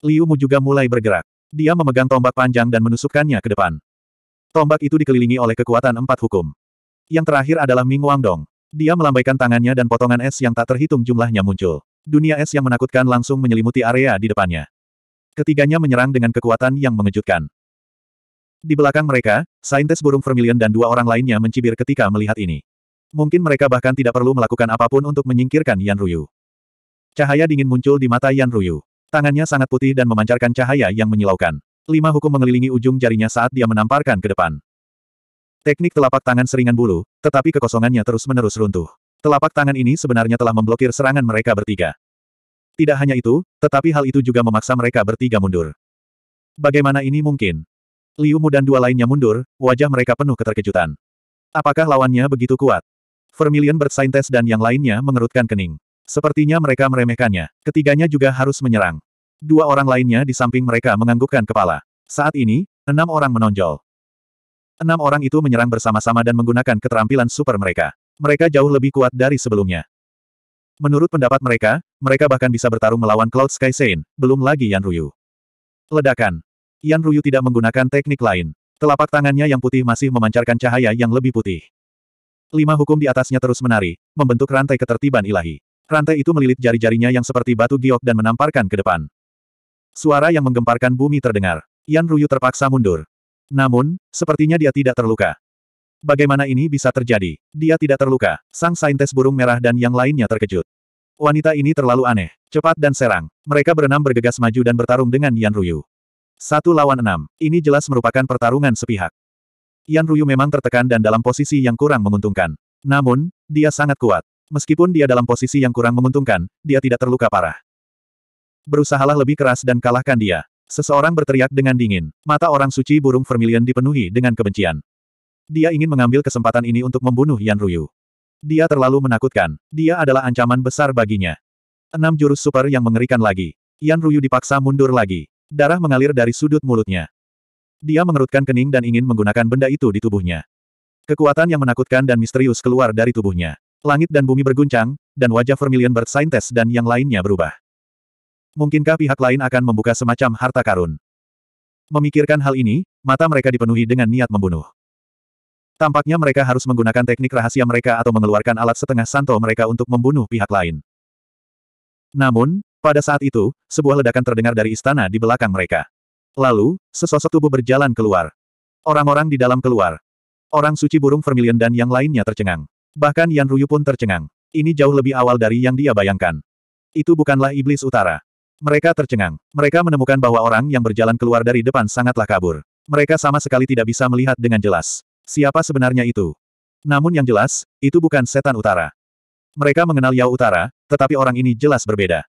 Liu Mu juga mulai bergerak. Dia memegang tombak panjang dan menusukkannya ke depan. Tombak itu dikelilingi oleh kekuatan empat hukum. Yang terakhir adalah Ming Dong. Dia melambaikan tangannya dan potongan es yang tak terhitung jumlahnya muncul. Dunia es yang menakutkan langsung menyelimuti area di depannya. Ketiganya menyerang dengan kekuatan yang mengejutkan. Di belakang mereka, saintes burung vermilion dan dua orang lainnya mencibir ketika melihat ini. Mungkin mereka bahkan tidak perlu melakukan apapun untuk menyingkirkan Yan Ruyu. Cahaya dingin muncul di mata Yan Ruyu. Tangannya sangat putih dan memancarkan cahaya yang menyilaukan. Lima hukum mengelilingi ujung jarinya saat dia menamparkan ke depan. Teknik telapak tangan seringan bulu, tetapi kekosongannya terus-menerus runtuh. Telapak tangan ini sebenarnya telah memblokir serangan mereka bertiga. Tidak hanya itu, tetapi hal itu juga memaksa mereka bertiga mundur. Bagaimana ini mungkin? Liu Mu dan dua lainnya mundur, wajah mereka penuh keterkejutan. Apakah lawannya begitu kuat? Vermilion bersaintes dan yang lainnya mengerutkan kening. Sepertinya mereka meremehkannya. Ketiganya juga harus menyerang. Dua orang lainnya di samping mereka menganggukkan kepala. Saat ini, enam orang menonjol. Enam orang itu menyerang bersama-sama dan menggunakan keterampilan super mereka. Mereka jauh lebih kuat dari sebelumnya. Menurut pendapat mereka, mereka bahkan bisa bertarung melawan Cloud Sky Saint, belum lagi Yan Ruyu. Ledakan. Yan Ruyu tidak menggunakan teknik lain. Telapak tangannya yang putih masih memancarkan cahaya yang lebih putih. Lima hukum di atasnya terus menari, membentuk rantai ketertiban ilahi. Rantai itu melilit jari-jarinya yang seperti batu giok dan menamparkan ke depan. Suara yang menggemparkan bumi terdengar. Yan Ruyu terpaksa mundur. Namun, sepertinya dia tidak terluka. Bagaimana ini bisa terjadi? Dia tidak terluka. Sang saintes burung merah dan yang lainnya terkejut. Wanita ini terlalu aneh, cepat dan serang. Mereka berenam bergegas maju dan bertarung dengan Yan Ruyu. Satu lawan enam, ini jelas merupakan pertarungan sepihak. Yan Ruyu memang tertekan dan dalam posisi yang kurang menguntungkan. Namun, dia sangat kuat. Meskipun dia dalam posisi yang kurang menguntungkan, dia tidak terluka parah. Berusahalah lebih keras dan kalahkan dia. Seseorang berteriak dengan dingin. Mata orang suci burung vermilion dipenuhi dengan kebencian. Dia ingin mengambil kesempatan ini untuk membunuh Yan Ruyu. Dia terlalu menakutkan. Dia adalah ancaman besar baginya. Enam jurus super yang mengerikan lagi. Yan Ruyu dipaksa mundur lagi. Darah mengalir dari sudut mulutnya. Dia mengerutkan kening dan ingin menggunakan benda itu di tubuhnya. Kekuatan yang menakutkan dan misterius keluar dari tubuhnya. Langit dan bumi berguncang, dan wajah Vermilion Bird Saintes dan yang lainnya berubah. Mungkinkah pihak lain akan membuka semacam harta karun? Memikirkan hal ini, mata mereka dipenuhi dengan niat membunuh. Tampaknya mereka harus menggunakan teknik rahasia mereka atau mengeluarkan alat setengah santo mereka untuk membunuh pihak lain. Namun, pada saat itu, sebuah ledakan terdengar dari istana di belakang mereka. Lalu, sesosok tubuh berjalan keluar. Orang-orang di dalam keluar. Orang suci burung vermilion dan yang lainnya tercengang. Bahkan Yan Ruyu pun tercengang. Ini jauh lebih awal dari yang dia bayangkan. Itu bukanlah iblis utara. Mereka tercengang. Mereka menemukan bahwa orang yang berjalan keluar dari depan sangatlah kabur. Mereka sama sekali tidak bisa melihat dengan jelas. Siapa sebenarnya itu? Namun yang jelas, itu bukan setan utara. Mereka mengenal Yao Utara, tetapi orang ini jelas berbeda.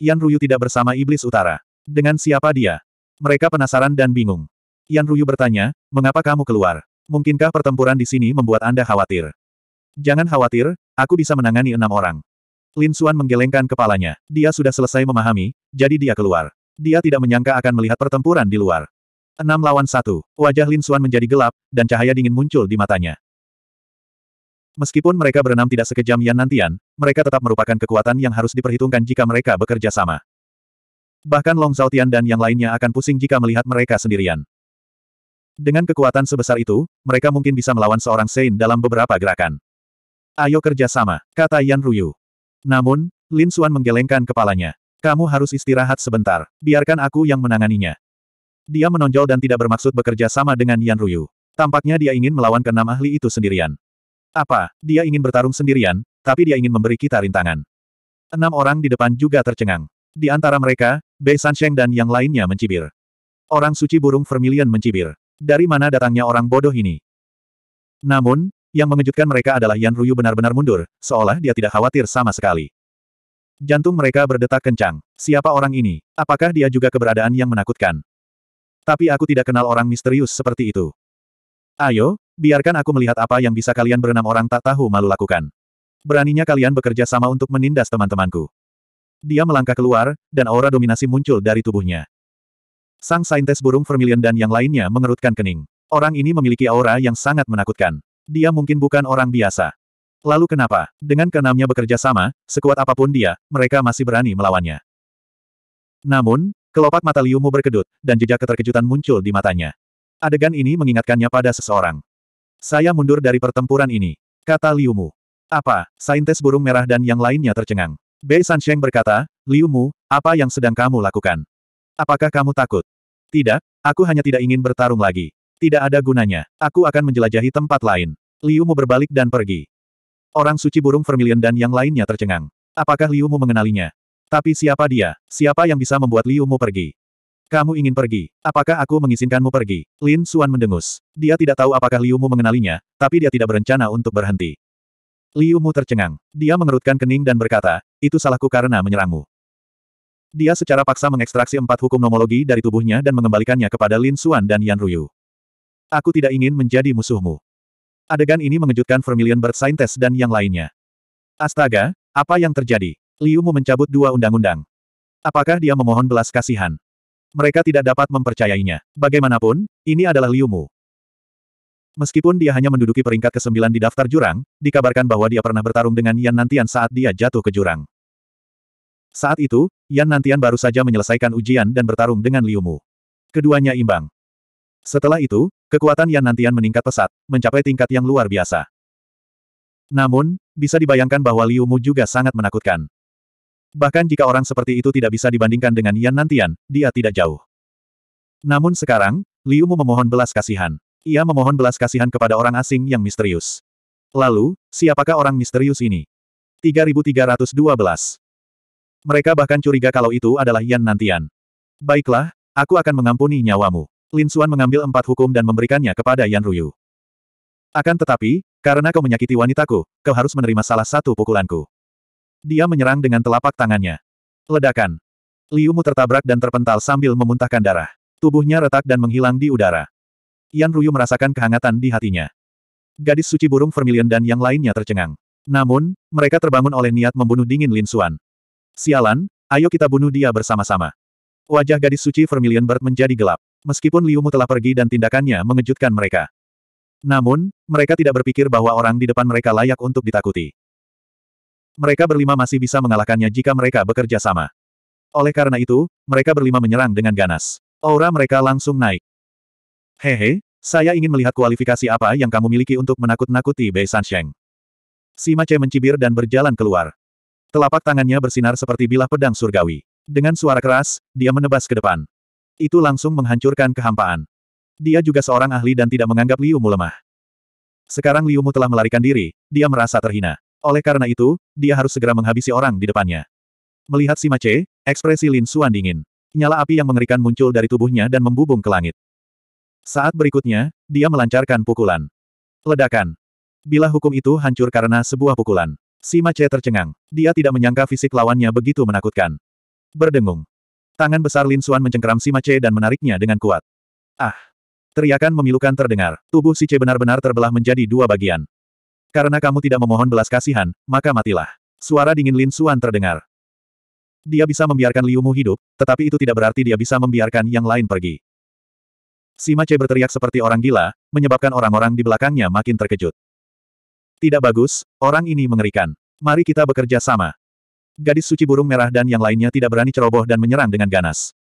Yan Ruyu tidak bersama iblis utara. Dengan siapa dia? Mereka penasaran dan bingung. Yan Ruyu bertanya, mengapa kamu keluar? Mungkinkah pertempuran di sini membuat Anda khawatir? Jangan khawatir, aku bisa menangani enam orang. Lin Xuan menggelengkan kepalanya. Dia sudah selesai memahami, jadi dia keluar. Dia tidak menyangka akan melihat pertempuran di luar. Enam lawan satu. Wajah Lin Xuan menjadi gelap, dan cahaya dingin muncul di matanya. Meskipun mereka berenam tidak sekejam Yan Nantian, mereka tetap merupakan kekuatan yang harus diperhitungkan jika mereka bekerja sama. Bahkan Long Zhaotian dan yang lainnya akan pusing jika melihat mereka sendirian. Dengan kekuatan sebesar itu, mereka mungkin bisa melawan seorang Sein dalam beberapa gerakan. Ayo kerja sama, kata Yan Ruyu. Namun, Lin Suan menggelengkan kepalanya. Kamu harus istirahat sebentar, biarkan aku yang menanganinya. Dia menonjol dan tidak bermaksud bekerja sama dengan Yan Ruyu. Tampaknya dia ingin melawan enam ahli itu sendirian. Apa, dia ingin bertarung sendirian, tapi dia ingin memberi kita rintangan. Enam orang di depan juga tercengang. Di antara mereka, Bei Sansheng dan yang lainnya mencibir. Orang suci burung vermilion mencibir. Dari mana datangnya orang bodoh ini? Namun, yang mengejutkan mereka adalah Yan Ruyu benar-benar mundur, seolah dia tidak khawatir sama sekali. Jantung mereka berdetak kencang. Siapa orang ini? Apakah dia juga keberadaan yang menakutkan? Tapi aku tidak kenal orang misterius seperti itu. Ayo, biarkan aku melihat apa yang bisa kalian berenam orang tak tahu malu lakukan. Beraninya kalian bekerja sama untuk menindas teman-temanku. Dia melangkah keluar, dan aura dominasi muncul dari tubuhnya. Sang saintes burung vermilion dan yang lainnya mengerutkan kening. Orang ini memiliki aura yang sangat menakutkan. Dia mungkin bukan orang biasa. Lalu kenapa? Dengan keenamnya bekerja sama, sekuat apapun dia, mereka masih berani melawannya. Namun, kelopak mata Liumu berkedut, dan jejak keterkejutan muncul di matanya. Adegan ini mengingatkannya pada seseorang. Saya mundur dari pertempuran ini, kata Liumu. Apa? Saintes burung merah dan yang lainnya tercengang. Bei Sansheng berkata, Liumu, apa yang sedang kamu lakukan? Apakah kamu takut? Tidak, aku hanya tidak ingin bertarung lagi. Tidak ada gunanya. Aku akan menjelajahi tempat lain. Liu Mu berbalik dan pergi. Orang suci burung vermilion dan yang lainnya tercengang. Apakah Liu Mu mengenalinya? Tapi siapa dia? Siapa yang bisa membuat Liu Mu pergi? Kamu ingin pergi? Apakah aku mengizinkanmu pergi? Lin Suan mendengus. Dia tidak tahu apakah Liu Mu mengenalinya, tapi dia tidak berencana untuk berhenti. Liu Mu tercengang. Dia mengerutkan kening dan berkata, itu salahku karena menyerangmu. Dia secara paksa mengekstraksi empat hukum nomologi dari tubuhnya dan mengembalikannya kepada Lin Suan dan Yan Ruyu. Aku tidak ingin menjadi musuhmu. Adegan ini mengejutkan Vermilion Bird Scientist dan yang lainnya. Astaga, apa yang terjadi? Liu Mu mencabut dua undang-undang. Apakah dia memohon belas kasihan? Mereka tidak dapat mempercayainya. Bagaimanapun, ini adalah Liu Mu. Meskipun dia hanya menduduki peringkat ke-9 di daftar jurang, dikabarkan bahwa dia pernah bertarung dengan Yan Nantian saat dia jatuh ke jurang. Saat itu, Yan Nantian baru saja menyelesaikan ujian dan bertarung dengan Liu Mu. Keduanya imbang. Setelah itu, Kekuatan Yan Nantian meningkat pesat, mencapai tingkat yang luar biasa. Namun, bisa dibayangkan bahwa Liu Mu juga sangat menakutkan. Bahkan jika orang seperti itu tidak bisa dibandingkan dengan Yan Nantian, dia tidak jauh. Namun sekarang, Liu Mu memohon belas kasihan. Ia memohon belas kasihan kepada orang asing yang misterius. Lalu, siapakah orang misterius ini? 3312. Mereka bahkan curiga kalau itu adalah Yan Nantian. Baiklah, aku akan mengampuni nyawamu. Lin Suan mengambil empat hukum dan memberikannya kepada Yan Ruyu. Akan tetapi, karena kau menyakiti wanitaku, kau harus menerima salah satu pukulanku. Dia menyerang dengan telapak tangannya. Ledakan. Liu Mu tertabrak dan terpental sambil memuntahkan darah. Tubuhnya retak dan menghilang di udara. Yan Ruyu merasakan kehangatan di hatinya. Gadis suci burung vermilion dan yang lainnya tercengang. Namun, mereka terbangun oleh niat membunuh dingin Lin Suan. Sialan, ayo kita bunuh dia bersama-sama. Wajah gadis suci vermilion Bert menjadi gelap meskipun Liu Mu telah pergi dan tindakannya mengejutkan mereka. Namun, mereka tidak berpikir bahwa orang di depan mereka layak untuk ditakuti. Mereka berlima masih bisa mengalahkannya jika mereka bekerja sama. Oleh karena itu, mereka berlima menyerang dengan ganas. Aura mereka langsung naik. Hehe, saya ingin melihat kualifikasi apa yang kamu miliki untuk menakut-nakuti Bei Sansheng. Si Mace mencibir dan berjalan keluar. Telapak tangannya bersinar seperti bilah pedang surgawi. Dengan suara keras, dia menebas ke depan. Itu langsung menghancurkan kehampaan. Dia juga seorang ahli dan tidak menganggap Liu Mu lemah. Sekarang Liu Mu telah melarikan diri, dia merasa terhina. Oleh karena itu, dia harus segera menghabisi orang di depannya. Melihat si Mace, ekspresi Lin Suan dingin. Nyala api yang mengerikan muncul dari tubuhnya dan membubung ke langit. Saat berikutnya, dia melancarkan pukulan. Ledakan. Bila hukum itu hancur karena sebuah pukulan. Si Mace tercengang. Dia tidak menyangka fisik lawannya begitu menakutkan. Berdengung. Tangan besar Lin Xuan mencengkeram si Mace dan menariknya dengan kuat. Ah! Teriakan memilukan terdengar. Tubuh si C benar-benar terbelah menjadi dua bagian. Karena kamu tidak memohon belas kasihan, maka matilah. Suara dingin Lin Xuan terdengar. Dia bisa membiarkan Liu Mu hidup, tetapi itu tidak berarti dia bisa membiarkan yang lain pergi. Si Mace berteriak seperti orang gila, menyebabkan orang-orang di belakangnya makin terkejut. Tidak bagus, orang ini mengerikan. Mari kita bekerja sama. Gadis suci burung merah dan yang lainnya tidak berani ceroboh dan menyerang dengan ganas.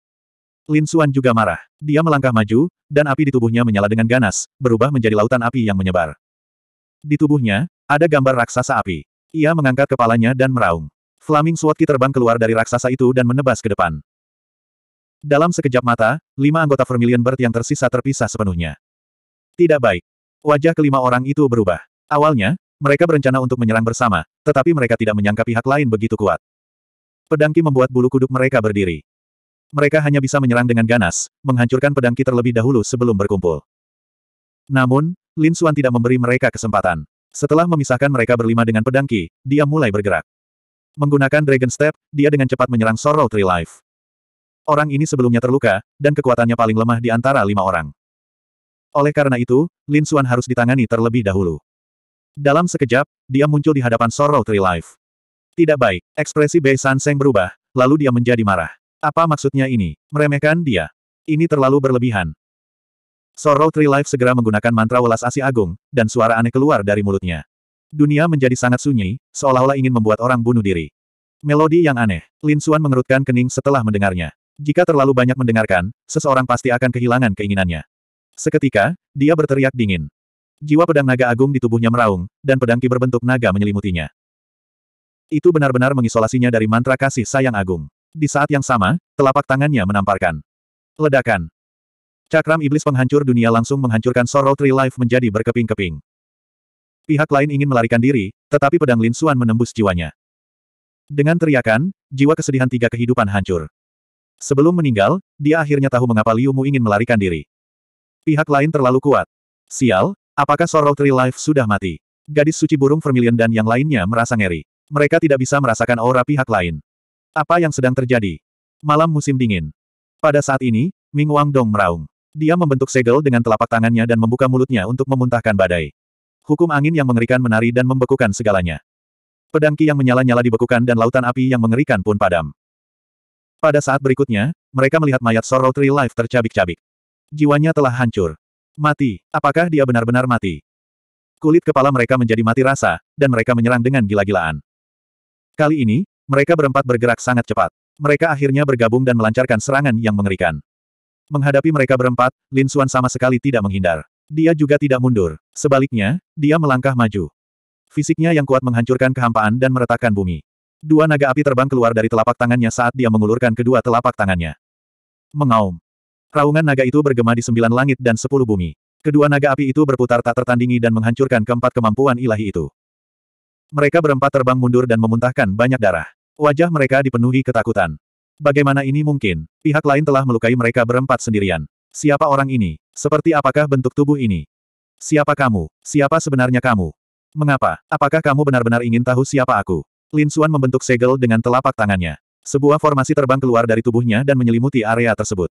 Lin Xuan juga marah. Dia melangkah maju, dan api di tubuhnya menyala dengan ganas, berubah menjadi lautan api yang menyebar. Di tubuhnya, ada gambar raksasa api. Ia mengangkat kepalanya dan meraung. Flaming Sword terbang keluar dari raksasa itu dan menebas ke depan. Dalam sekejap mata, lima anggota Vermilion Bird yang tersisa terpisah sepenuhnya. Tidak baik. Wajah kelima orang itu berubah. Awalnya, mereka berencana untuk menyerang bersama, tetapi mereka tidak menyangka pihak lain begitu kuat. Pedangki membuat bulu kuduk mereka berdiri. Mereka hanya bisa menyerang dengan ganas, menghancurkan pedangki terlebih dahulu sebelum berkumpul. Namun, Lin Xuan tidak memberi mereka kesempatan. Setelah memisahkan mereka berlima dengan pedangki, dia mulai bergerak. Menggunakan Dragon Step, dia dengan cepat menyerang Sorrow Tree Life. Orang ini sebelumnya terluka, dan kekuatannya paling lemah di antara lima orang. Oleh karena itu, Lin Xuan harus ditangani terlebih dahulu. Dalam sekejap, dia muncul di hadapan Sorrow Tree Life. Tidak baik, ekspresi Bei Sanseng berubah, lalu dia menjadi marah. Apa maksudnya ini? Meremehkan dia. Ini terlalu berlebihan. Sorrow Tree Life segera menggunakan mantra welas asih agung, dan suara aneh keluar dari mulutnya. Dunia menjadi sangat sunyi, seolah-olah ingin membuat orang bunuh diri. Melodi yang aneh, Lin Xuan mengerutkan kening setelah mendengarnya. Jika terlalu banyak mendengarkan, seseorang pasti akan kehilangan keinginannya. Seketika, dia berteriak dingin. Jiwa pedang naga agung di tubuhnya meraung, dan pedang ki berbentuk naga menyelimutinya. Itu benar-benar mengisolasinya dari mantra kasih sayang agung. Di saat yang sama, telapak tangannya menamparkan. Ledakan. Cakram iblis penghancur dunia langsung menghancurkan Sorrow Tree Life menjadi berkeping-keping. Pihak lain ingin melarikan diri, tetapi pedang Lin Xuan menembus jiwanya. Dengan teriakan, jiwa kesedihan tiga kehidupan hancur. Sebelum meninggal, dia akhirnya tahu mengapa Liu Mu ingin melarikan diri. Pihak lain terlalu kuat. Sial, Apakah Sorrow Tree Life sudah mati? Gadis suci burung vermilion dan yang lainnya merasa ngeri. Mereka tidak bisa merasakan aura pihak lain. Apa yang sedang terjadi? Malam musim dingin. Pada saat ini, Ming Wang Dong meraung. Dia membentuk segel dengan telapak tangannya dan membuka mulutnya untuk memuntahkan badai. Hukum angin yang mengerikan menari dan membekukan segalanya. Pedangki yang menyala-nyala dibekukan dan lautan api yang mengerikan pun padam. Pada saat berikutnya, mereka melihat mayat Sorrow Tree Life tercabik-cabik. Jiwanya telah hancur. Mati. Apakah dia benar-benar mati? Kulit kepala mereka menjadi mati rasa, dan mereka menyerang dengan gila-gilaan. Kali ini, mereka berempat bergerak sangat cepat. Mereka akhirnya bergabung dan melancarkan serangan yang mengerikan. Menghadapi mereka berempat, Lin Suan sama sekali tidak menghindar. Dia juga tidak mundur. Sebaliknya, dia melangkah maju. Fisiknya yang kuat menghancurkan kehampaan dan meretakkan bumi. Dua naga api terbang keluar dari telapak tangannya saat dia mengulurkan kedua telapak tangannya. Mengaum. Raungan naga itu bergema di sembilan langit dan sepuluh bumi. Kedua naga api itu berputar tak tertandingi dan menghancurkan keempat kemampuan ilahi itu. Mereka berempat terbang mundur dan memuntahkan banyak darah. Wajah mereka dipenuhi ketakutan. Bagaimana ini mungkin? Pihak lain telah melukai mereka berempat sendirian. Siapa orang ini? Seperti apakah bentuk tubuh ini? Siapa kamu? Siapa sebenarnya kamu? Mengapa? Apakah kamu benar-benar ingin tahu siapa aku? Lin Xuan membentuk segel dengan telapak tangannya. Sebuah formasi terbang keluar dari tubuhnya dan menyelimuti area tersebut.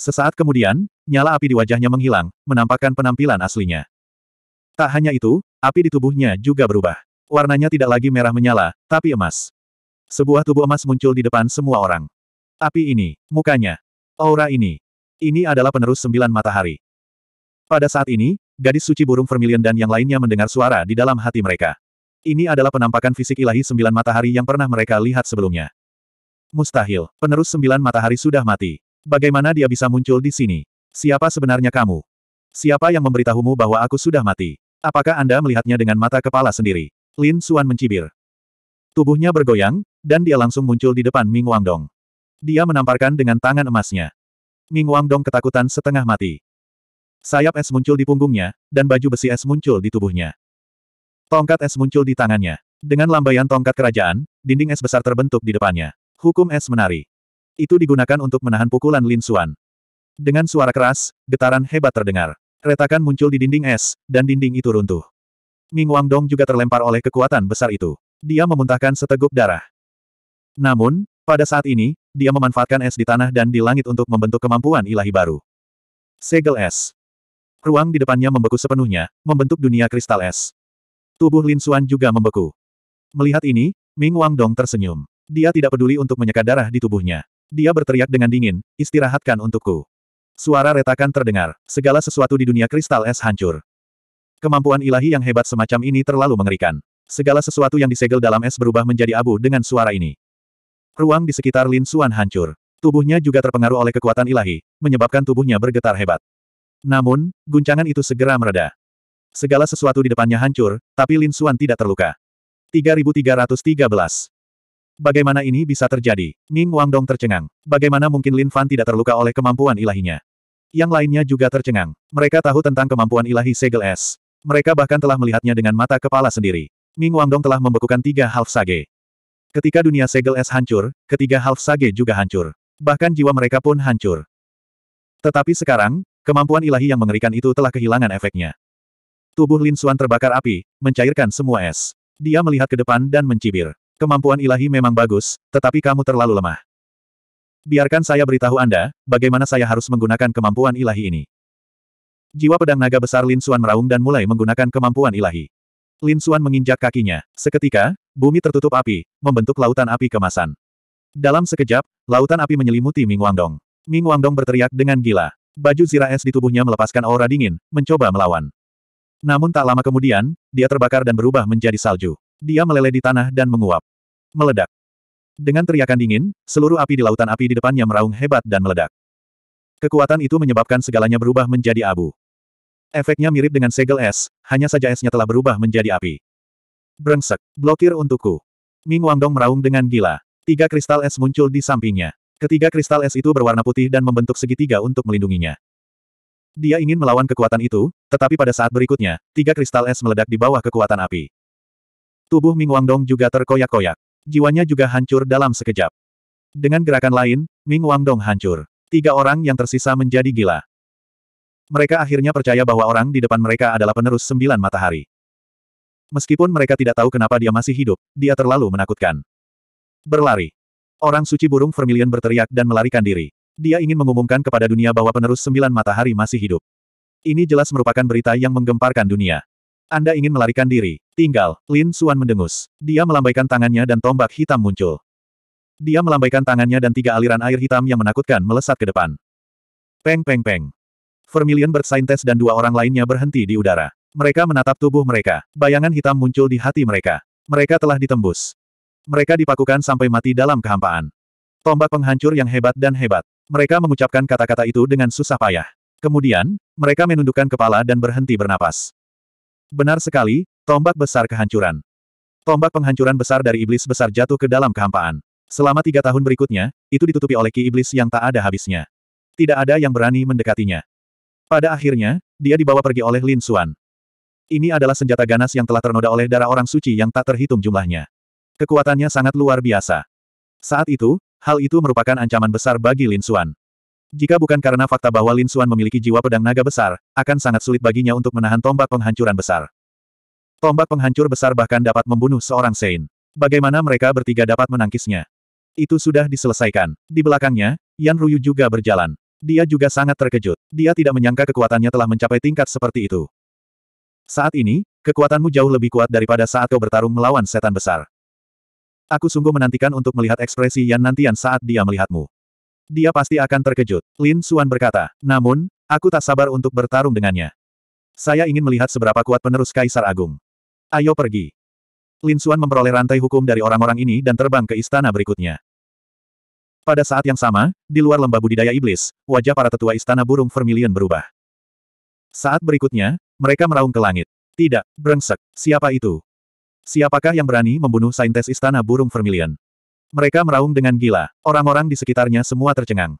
Sesaat kemudian, nyala api di wajahnya menghilang, menampakkan penampilan aslinya. Tak hanya itu, api di tubuhnya juga berubah. Warnanya tidak lagi merah menyala, tapi emas. Sebuah tubuh emas muncul di depan semua orang. Api ini, mukanya, aura ini. Ini adalah penerus sembilan matahari. Pada saat ini, gadis suci burung vermilion dan yang lainnya mendengar suara di dalam hati mereka. Ini adalah penampakan fisik ilahi sembilan matahari yang pernah mereka lihat sebelumnya. Mustahil, penerus sembilan matahari sudah mati. Bagaimana dia bisa muncul di sini? Siapa sebenarnya kamu? Siapa yang memberitahumu bahwa aku sudah mati? Apakah Anda melihatnya dengan mata kepala sendiri? Lin Suan mencibir. Tubuhnya bergoyang, dan dia langsung muncul di depan Ming Wangdong. Dia menamparkan dengan tangan emasnya. Ming Wangdong ketakutan setengah mati. Sayap es muncul di punggungnya, dan baju besi es muncul di tubuhnya. Tongkat es muncul di tangannya. Dengan lambaian tongkat kerajaan, dinding es besar terbentuk di depannya. Hukum es menari. Itu digunakan untuk menahan pukulan Lin Xuan. Dengan suara keras, getaran hebat terdengar. Retakan muncul di dinding es, dan dinding itu runtuh. Ming Wangdong juga terlempar oleh kekuatan besar itu. Dia memuntahkan seteguk darah. Namun, pada saat ini, dia memanfaatkan es di tanah dan di langit untuk membentuk kemampuan ilahi baru. Segel es. Ruang di depannya membeku sepenuhnya, membentuk dunia kristal es. Tubuh Lin Xuan juga membeku. Melihat ini, Ming Wangdong tersenyum. Dia tidak peduli untuk menyeka darah di tubuhnya. Dia berteriak dengan dingin, istirahatkan untukku. Suara retakan terdengar, segala sesuatu di dunia kristal es hancur. Kemampuan ilahi yang hebat semacam ini terlalu mengerikan. Segala sesuatu yang disegel dalam es berubah menjadi abu dengan suara ini. Ruang di sekitar Lin Suan hancur. Tubuhnya juga terpengaruh oleh kekuatan ilahi, menyebabkan tubuhnya bergetar hebat. Namun, guncangan itu segera mereda. Segala sesuatu di depannya hancur, tapi Lin Suan tidak terluka. 3313 Bagaimana ini bisa terjadi? Ning Wangdong tercengang. Bagaimana mungkin Lin Fan tidak terluka oleh kemampuan ilahinya? Yang lainnya juga tercengang. Mereka tahu tentang kemampuan ilahi segel es. Mereka bahkan telah melihatnya dengan mata kepala sendiri. Ning Wangdong telah membekukan tiga half sage. Ketika dunia segel es hancur, ketiga half sage juga hancur. Bahkan jiwa mereka pun hancur. Tetapi sekarang, kemampuan ilahi yang mengerikan itu telah kehilangan efeknya. Tubuh Lin Xuan terbakar api, mencairkan semua es. Dia melihat ke depan dan mencibir. Kemampuan ilahi memang bagus, tetapi kamu terlalu lemah. Biarkan saya beritahu Anda, bagaimana saya harus menggunakan kemampuan ilahi ini. Jiwa pedang naga besar Lin Xuan meraung dan mulai menggunakan kemampuan ilahi. Lin Xuan menginjak kakinya. Seketika, bumi tertutup api, membentuk lautan api kemasan. Dalam sekejap, lautan api menyelimuti Ming Wangdong. Ming Wangdong berteriak dengan gila. Baju zirah es di tubuhnya melepaskan aura dingin, mencoba melawan. Namun tak lama kemudian, dia terbakar dan berubah menjadi salju. Dia meleleh di tanah dan menguap. Meledak. Dengan teriakan dingin, seluruh api di lautan api di depannya meraung hebat dan meledak. Kekuatan itu menyebabkan segalanya berubah menjadi abu. Efeknya mirip dengan segel es, hanya saja esnya telah berubah menjadi api. Brengsek, blokir untukku. Ming Wangdong meraung dengan gila. Tiga kristal es muncul di sampingnya. Ketiga kristal es itu berwarna putih dan membentuk segitiga untuk melindunginya. Dia ingin melawan kekuatan itu, tetapi pada saat berikutnya, tiga kristal es meledak di bawah kekuatan api. Tubuh Ming Wangdong juga terkoyak-koyak. Jiwanya juga hancur dalam sekejap. Dengan gerakan lain, Ming Wangdong hancur. Tiga orang yang tersisa menjadi gila. Mereka akhirnya percaya bahwa orang di depan mereka adalah penerus sembilan matahari. Meskipun mereka tidak tahu kenapa dia masih hidup, dia terlalu menakutkan. Berlari. Orang suci burung vermilion berteriak dan melarikan diri. Dia ingin mengumumkan kepada dunia bahwa penerus sembilan matahari masih hidup. Ini jelas merupakan berita yang menggemparkan dunia. Anda ingin melarikan diri. Tinggal, Lin Suan mendengus. Dia melambaikan tangannya dan tombak hitam muncul. Dia melambaikan tangannya dan tiga aliran air hitam yang menakutkan melesat ke depan. Peng peng peng. Vermilion bersaintes dan dua orang lainnya berhenti di udara. Mereka menatap tubuh mereka. Bayangan hitam muncul di hati mereka. Mereka telah ditembus. Mereka dipakukan sampai mati dalam kehampaan. Tombak penghancur yang hebat dan hebat. Mereka mengucapkan kata-kata itu dengan susah payah. Kemudian, mereka menundukkan kepala dan berhenti bernapas. Benar sekali, tombak besar kehancuran. Tombak penghancuran besar dari iblis besar jatuh ke dalam kehampaan. Selama tiga tahun berikutnya, itu ditutupi oleh ki iblis yang tak ada habisnya. Tidak ada yang berani mendekatinya. Pada akhirnya, dia dibawa pergi oleh Lin Suan. Ini adalah senjata ganas yang telah ternoda oleh darah orang suci yang tak terhitung jumlahnya. Kekuatannya sangat luar biasa. Saat itu, hal itu merupakan ancaman besar bagi Lin Suan. Jika bukan karena fakta bahwa Lin Xuan memiliki jiwa pedang naga besar, akan sangat sulit baginya untuk menahan tombak penghancuran besar. Tombak penghancur besar bahkan dapat membunuh seorang Sein. Bagaimana mereka bertiga dapat menangkisnya? Itu sudah diselesaikan. Di belakangnya, Yan Ruyu juga berjalan. Dia juga sangat terkejut. Dia tidak menyangka kekuatannya telah mencapai tingkat seperti itu. Saat ini, kekuatanmu jauh lebih kuat daripada saat kau bertarung melawan setan besar. Aku sungguh menantikan untuk melihat ekspresi Yan nantian saat dia melihatmu. Dia pasti akan terkejut. Lin Suan berkata. Namun, aku tak sabar untuk bertarung dengannya. Saya ingin melihat seberapa kuat penerus Kaisar Agung. Ayo pergi. Lin Suan memperoleh rantai hukum dari orang-orang ini dan terbang ke istana berikutnya. Pada saat yang sama, di luar lembah budidaya iblis, wajah para tetua istana burung vermilion berubah. Saat berikutnya, mereka meraung ke langit. Tidak, brengsek, siapa itu? Siapakah yang berani membunuh saintes istana burung vermilion? Mereka meraung dengan gila. Orang-orang di sekitarnya semua tercengang.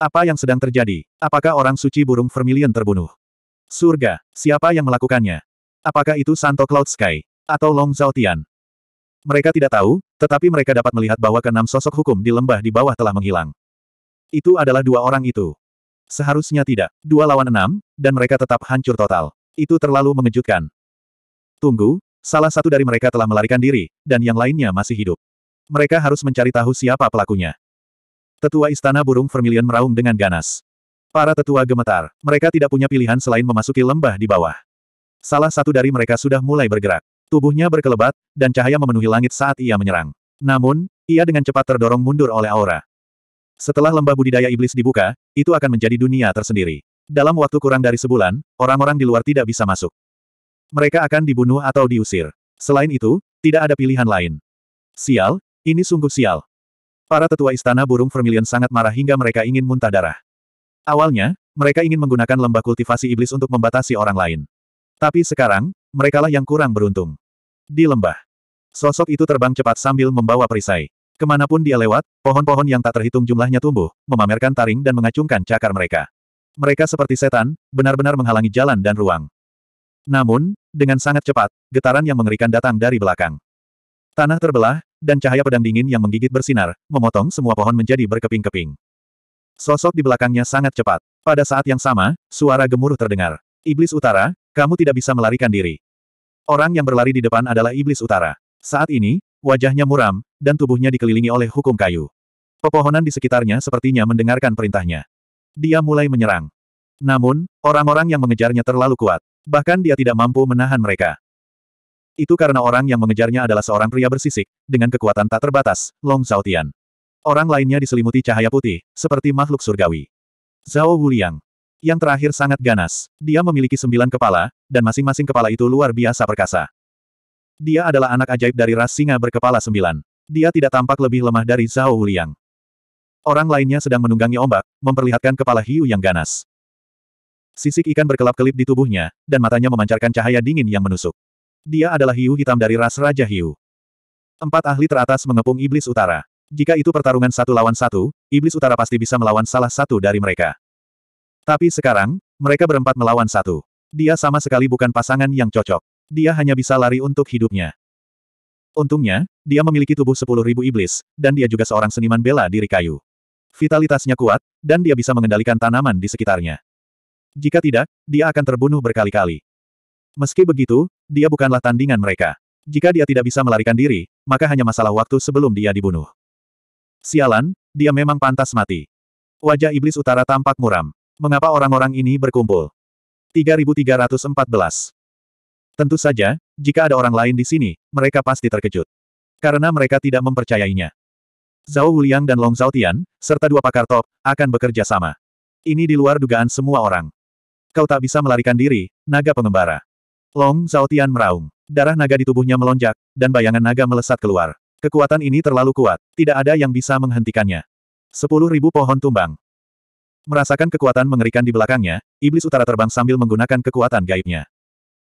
Apa yang sedang terjadi? Apakah orang suci burung vermilion terbunuh? Surga, siapa yang melakukannya? Apakah itu Santo Cloud Sky? Atau Long Zhao Tian? Mereka tidak tahu, tetapi mereka dapat melihat bahwa keenam sosok hukum di lembah di bawah telah menghilang. Itu adalah dua orang itu. Seharusnya tidak. Dua lawan enam, dan mereka tetap hancur total. Itu terlalu mengejutkan. Tunggu, salah satu dari mereka telah melarikan diri, dan yang lainnya masih hidup mereka harus mencari tahu siapa pelakunya. Tetua Istana Burung Vermilion meraung dengan ganas. Para tetua gemetar, mereka tidak punya pilihan selain memasuki lembah di bawah. Salah satu dari mereka sudah mulai bergerak. Tubuhnya berkelebat, dan cahaya memenuhi langit saat ia menyerang. Namun, ia dengan cepat terdorong mundur oleh aura. Setelah lembah budidaya iblis dibuka, itu akan menjadi dunia tersendiri. Dalam waktu kurang dari sebulan, orang-orang di luar tidak bisa masuk. Mereka akan dibunuh atau diusir. Selain itu, tidak ada pilihan lain. Sial, ini sungguh sial. Para tetua istana burung vermilion sangat marah hingga mereka ingin muntah darah. Awalnya, mereka ingin menggunakan lembah kultivasi iblis untuk membatasi orang lain. Tapi sekarang, merekalah yang kurang beruntung. Di lembah, sosok itu terbang cepat sambil membawa perisai. Kemanapun dia lewat, pohon-pohon yang tak terhitung jumlahnya tumbuh, memamerkan taring dan mengacungkan cakar mereka. Mereka seperti setan, benar-benar menghalangi jalan dan ruang. Namun, dengan sangat cepat, getaran yang mengerikan datang dari belakang. Tanah terbelah, dan cahaya pedang dingin yang menggigit bersinar, memotong semua pohon menjadi berkeping-keping. Sosok di belakangnya sangat cepat. Pada saat yang sama, suara gemuruh terdengar. Iblis Utara, kamu tidak bisa melarikan diri. Orang yang berlari di depan adalah Iblis Utara. Saat ini, wajahnya muram, dan tubuhnya dikelilingi oleh hukum kayu. Pepohonan di sekitarnya sepertinya mendengarkan perintahnya. Dia mulai menyerang. Namun, orang-orang yang mengejarnya terlalu kuat. Bahkan dia tidak mampu menahan mereka. Itu karena orang yang mengejarnya adalah seorang pria bersisik, dengan kekuatan tak terbatas, Long Zhaotian. Orang lainnya diselimuti cahaya putih, seperti makhluk surgawi. Zhao Wuliang. Yang terakhir sangat ganas. Dia memiliki sembilan kepala, dan masing-masing kepala itu luar biasa perkasa. Dia adalah anak ajaib dari ras singa berkepala sembilan. Dia tidak tampak lebih lemah dari Zhao Wuliang. Orang lainnya sedang menunggangi ombak, memperlihatkan kepala hiu yang ganas. Sisik ikan berkelap-kelip di tubuhnya, dan matanya memancarkan cahaya dingin yang menusuk. Dia adalah hiu hitam dari ras Raja Hiu. Empat ahli teratas mengepung iblis utara. Jika itu pertarungan satu lawan satu, iblis utara pasti bisa melawan salah satu dari mereka. Tapi sekarang, mereka berempat melawan satu. Dia sama sekali bukan pasangan yang cocok. Dia hanya bisa lari untuk hidupnya. Untungnya, dia memiliki tubuh sepuluh ribu iblis, dan dia juga seorang seniman bela diri kayu. Vitalitasnya kuat, dan dia bisa mengendalikan tanaman di sekitarnya. Jika tidak, dia akan terbunuh berkali-kali. Meski begitu, dia bukanlah tandingan mereka. Jika dia tidak bisa melarikan diri, maka hanya masalah waktu sebelum dia dibunuh. Sialan, dia memang pantas mati. Wajah iblis utara tampak muram. Mengapa orang-orang ini berkumpul? 3314 Tentu saja, jika ada orang lain di sini, mereka pasti terkejut. Karena mereka tidak mempercayainya. Zhao Wuliang dan Long Tian, serta dua pakar top, akan bekerja sama. Ini di luar dugaan semua orang. Kau tak bisa melarikan diri, naga pengembara. Long Tian meraung. Darah naga di tubuhnya melonjak, dan bayangan naga melesat keluar. Kekuatan ini terlalu kuat, tidak ada yang bisa menghentikannya. Sepuluh ribu pohon tumbang. Merasakan kekuatan mengerikan di belakangnya, iblis utara terbang sambil menggunakan kekuatan gaibnya.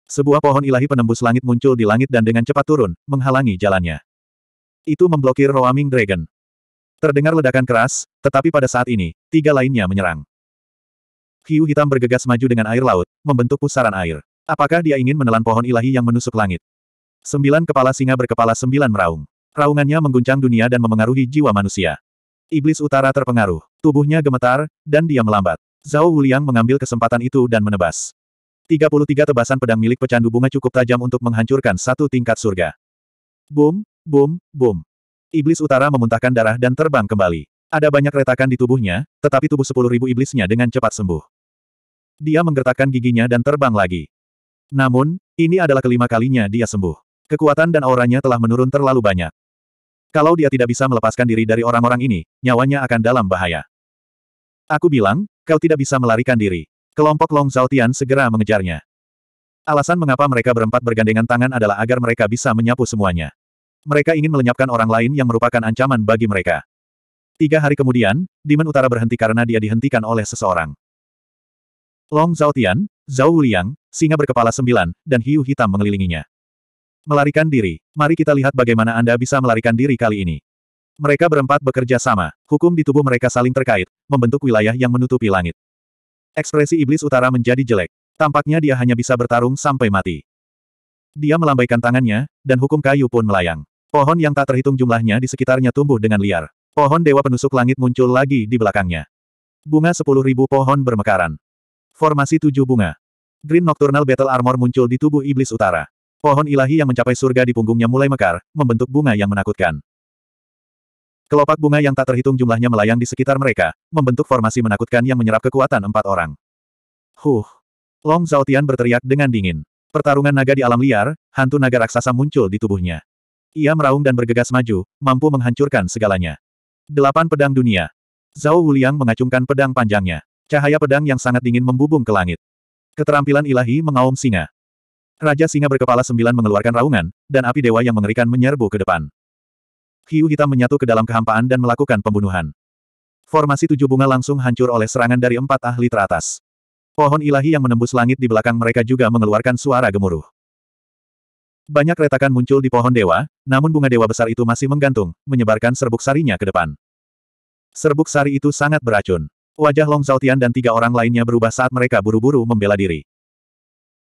Sebuah pohon ilahi penembus langit muncul di langit dan dengan cepat turun, menghalangi jalannya. Itu memblokir Roaming Dragon. Terdengar ledakan keras, tetapi pada saat ini, tiga lainnya menyerang. Hiu hitam bergegas maju dengan air laut, membentuk pusaran air. Apakah dia ingin menelan pohon ilahi yang menusuk langit? Sembilan kepala singa berkepala sembilan meraung. Raungannya mengguncang dunia dan memengaruhi jiwa manusia. Iblis utara terpengaruh. Tubuhnya gemetar, dan dia melambat. Zhao Wuliang mengambil kesempatan itu dan menebas. 33 tebasan pedang milik pecandu bunga cukup tajam untuk menghancurkan satu tingkat surga. Boom, boom, boom. Iblis utara memuntahkan darah dan terbang kembali. Ada banyak retakan di tubuhnya, tetapi tubuh 10.000 iblisnya dengan cepat sembuh. Dia menggertakkan giginya dan terbang lagi. Namun, ini adalah kelima kalinya dia sembuh. Kekuatan dan auranya telah menurun terlalu banyak. Kalau dia tidak bisa melepaskan diri dari orang-orang ini, nyawanya akan dalam bahaya. Aku bilang, kau tidak bisa melarikan diri. Kelompok Long Zautian segera mengejarnya. Alasan mengapa mereka berempat bergandengan tangan adalah agar mereka bisa menyapu semuanya. Mereka ingin melenyapkan orang lain yang merupakan ancaman bagi mereka. Tiga hari kemudian, Demon Utara berhenti karena dia dihentikan oleh seseorang. Long Zautian. Zhao Liang, singa berkepala sembilan, dan hiu hitam mengelilinginya. Melarikan diri. Mari kita lihat bagaimana Anda bisa melarikan diri kali ini. Mereka berempat bekerja sama. Hukum di tubuh mereka saling terkait, membentuk wilayah yang menutupi langit. Ekspresi iblis utara menjadi jelek. Tampaknya dia hanya bisa bertarung sampai mati. Dia melambaikan tangannya, dan hukum kayu pun melayang. Pohon yang tak terhitung jumlahnya di sekitarnya tumbuh dengan liar. Pohon dewa penusuk langit muncul lagi di belakangnya. Bunga sepuluh ribu pohon bermekaran. Formasi tujuh bunga. Green Nocturnal Battle Armor muncul di tubuh Iblis Utara. Pohon ilahi yang mencapai surga di punggungnya mulai mekar, membentuk bunga yang menakutkan. Kelopak bunga yang tak terhitung jumlahnya melayang di sekitar mereka, membentuk formasi menakutkan yang menyerap kekuatan empat orang. Huh! Long Zhaotian berteriak dengan dingin. Pertarungan naga di alam liar, hantu naga raksasa muncul di tubuhnya. Ia meraung dan bergegas maju, mampu menghancurkan segalanya. Delapan pedang dunia. Zhao Wuliang mengacungkan pedang panjangnya. Cahaya pedang yang sangat dingin membubung ke langit. Keterampilan ilahi mengaum singa. Raja singa berkepala sembilan mengeluarkan raungan, dan api dewa yang mengerikan menyerbu ke depan. Hiu hitam menyatu ke dalam kehampaan dan melakukan pembunuhan. Formasi tujuh bunga langsung hancur oleh serangan dari empat ahli teratas. Pohon ilahi yang menembus langit di belakang mereka juga mengeluarkan suara gemuruh. Banyak retakan muncul di pohon dewa, namun bunga dewa besar itu masih menggantung, menyebarkan serbuk sarinya ke depan. Serbuk sari itu sangat beracun. Wajah Long Zhaotian dan tiga orang lainnya berubah saat mereka buru-buru membela diri.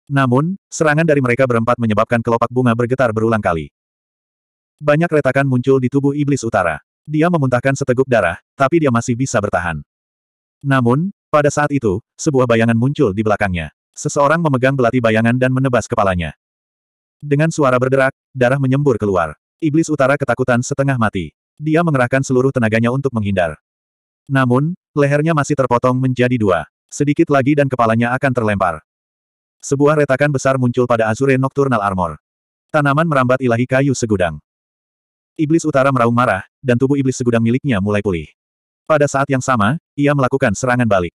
Namun, serangan dari mereka berempat menyebabkan kelopak bunga bergetar berulang kali. Banyak retakan muncul di tubuh iblis utara. Dia memuntahkan seteguk darah, tapi dia masih bisa bertahan. Namun, pada saat itu, sebuah bayangan muncul di belakangnya. Seseorang memegang belati bayangan dan menebas kepalanya. Dengan suara berderak, darah menyembur keluar. Iblis utara ketakutan setengah mati. Dia mengerahkan seluruh tenaganya untuk menghindar. Namun, lehernya masih terpotong menjadi dua. Sedikit lagi dan kepalanya akan terlempar. Sebuah retakan besar muncul pada Azure Nocturnal Armor. Tanaman merambat ilahi kayu segudang. Iblis utara meraung marah, dan tubuh iblis segudang miliknya mulai pulih. Pada saat yang sama, ia melakukan serangan balik.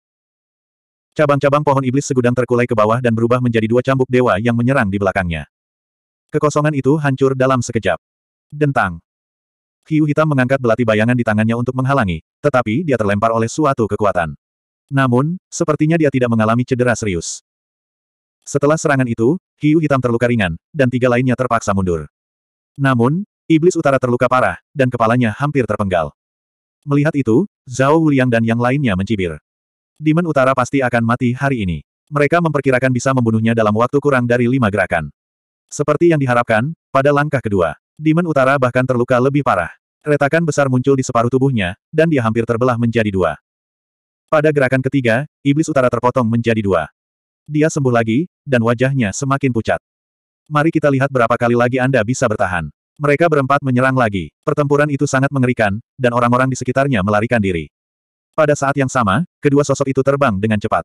Cabang-cabang pohon iblis segudang terkulai ke bawah dan berubah menjadi dua cambuk dewa yang menyerang di belakangnya. Kekosongan itu hancur dalam sekejap. Dentang. Hiu hitam mengangkat belati bayangan di tangannya untuk menghalangi, tetapi dia terlempar oleh suatu kekuatan. Namun, sepertinya dia tidak mengalami cedera serius. Setelah serangan itu, hiu hitam terluka ringan, dan tiga lainnya terpaksa mundur. Namun, iblis utara terluka parah, dan kepalanya hampir terpenggal. Melihat itu, Zhao Wuliang dan yang lainnya mencibir. Demon utara pasti akan mati hari ini. Mereka memperkirakan bisa membunuhnya dalam waktu kurang dari lima gerakan. Seperti yang diharapkan, pada langkah kedua, Demon utara bahkan terluka lebih parah. Retakan besar muncul di separuh tubuhnya, dan dia hampir terbelah menjadi dua. Pada gerakan ketiga, iblis utara terpotong menjadi dua. Dia sembuh lagi, dan wajahnya semakin pucat. Mari kita lihat berapa kali lagi Anda bisa bertahan. Mereka berempat menyerang lagi. Pertempuran itu sangat mengerikan, dan orang-orang di sekitarnya melarikan diri. Pada saat yang sama, kedua sosok itu terbang dengan cepat.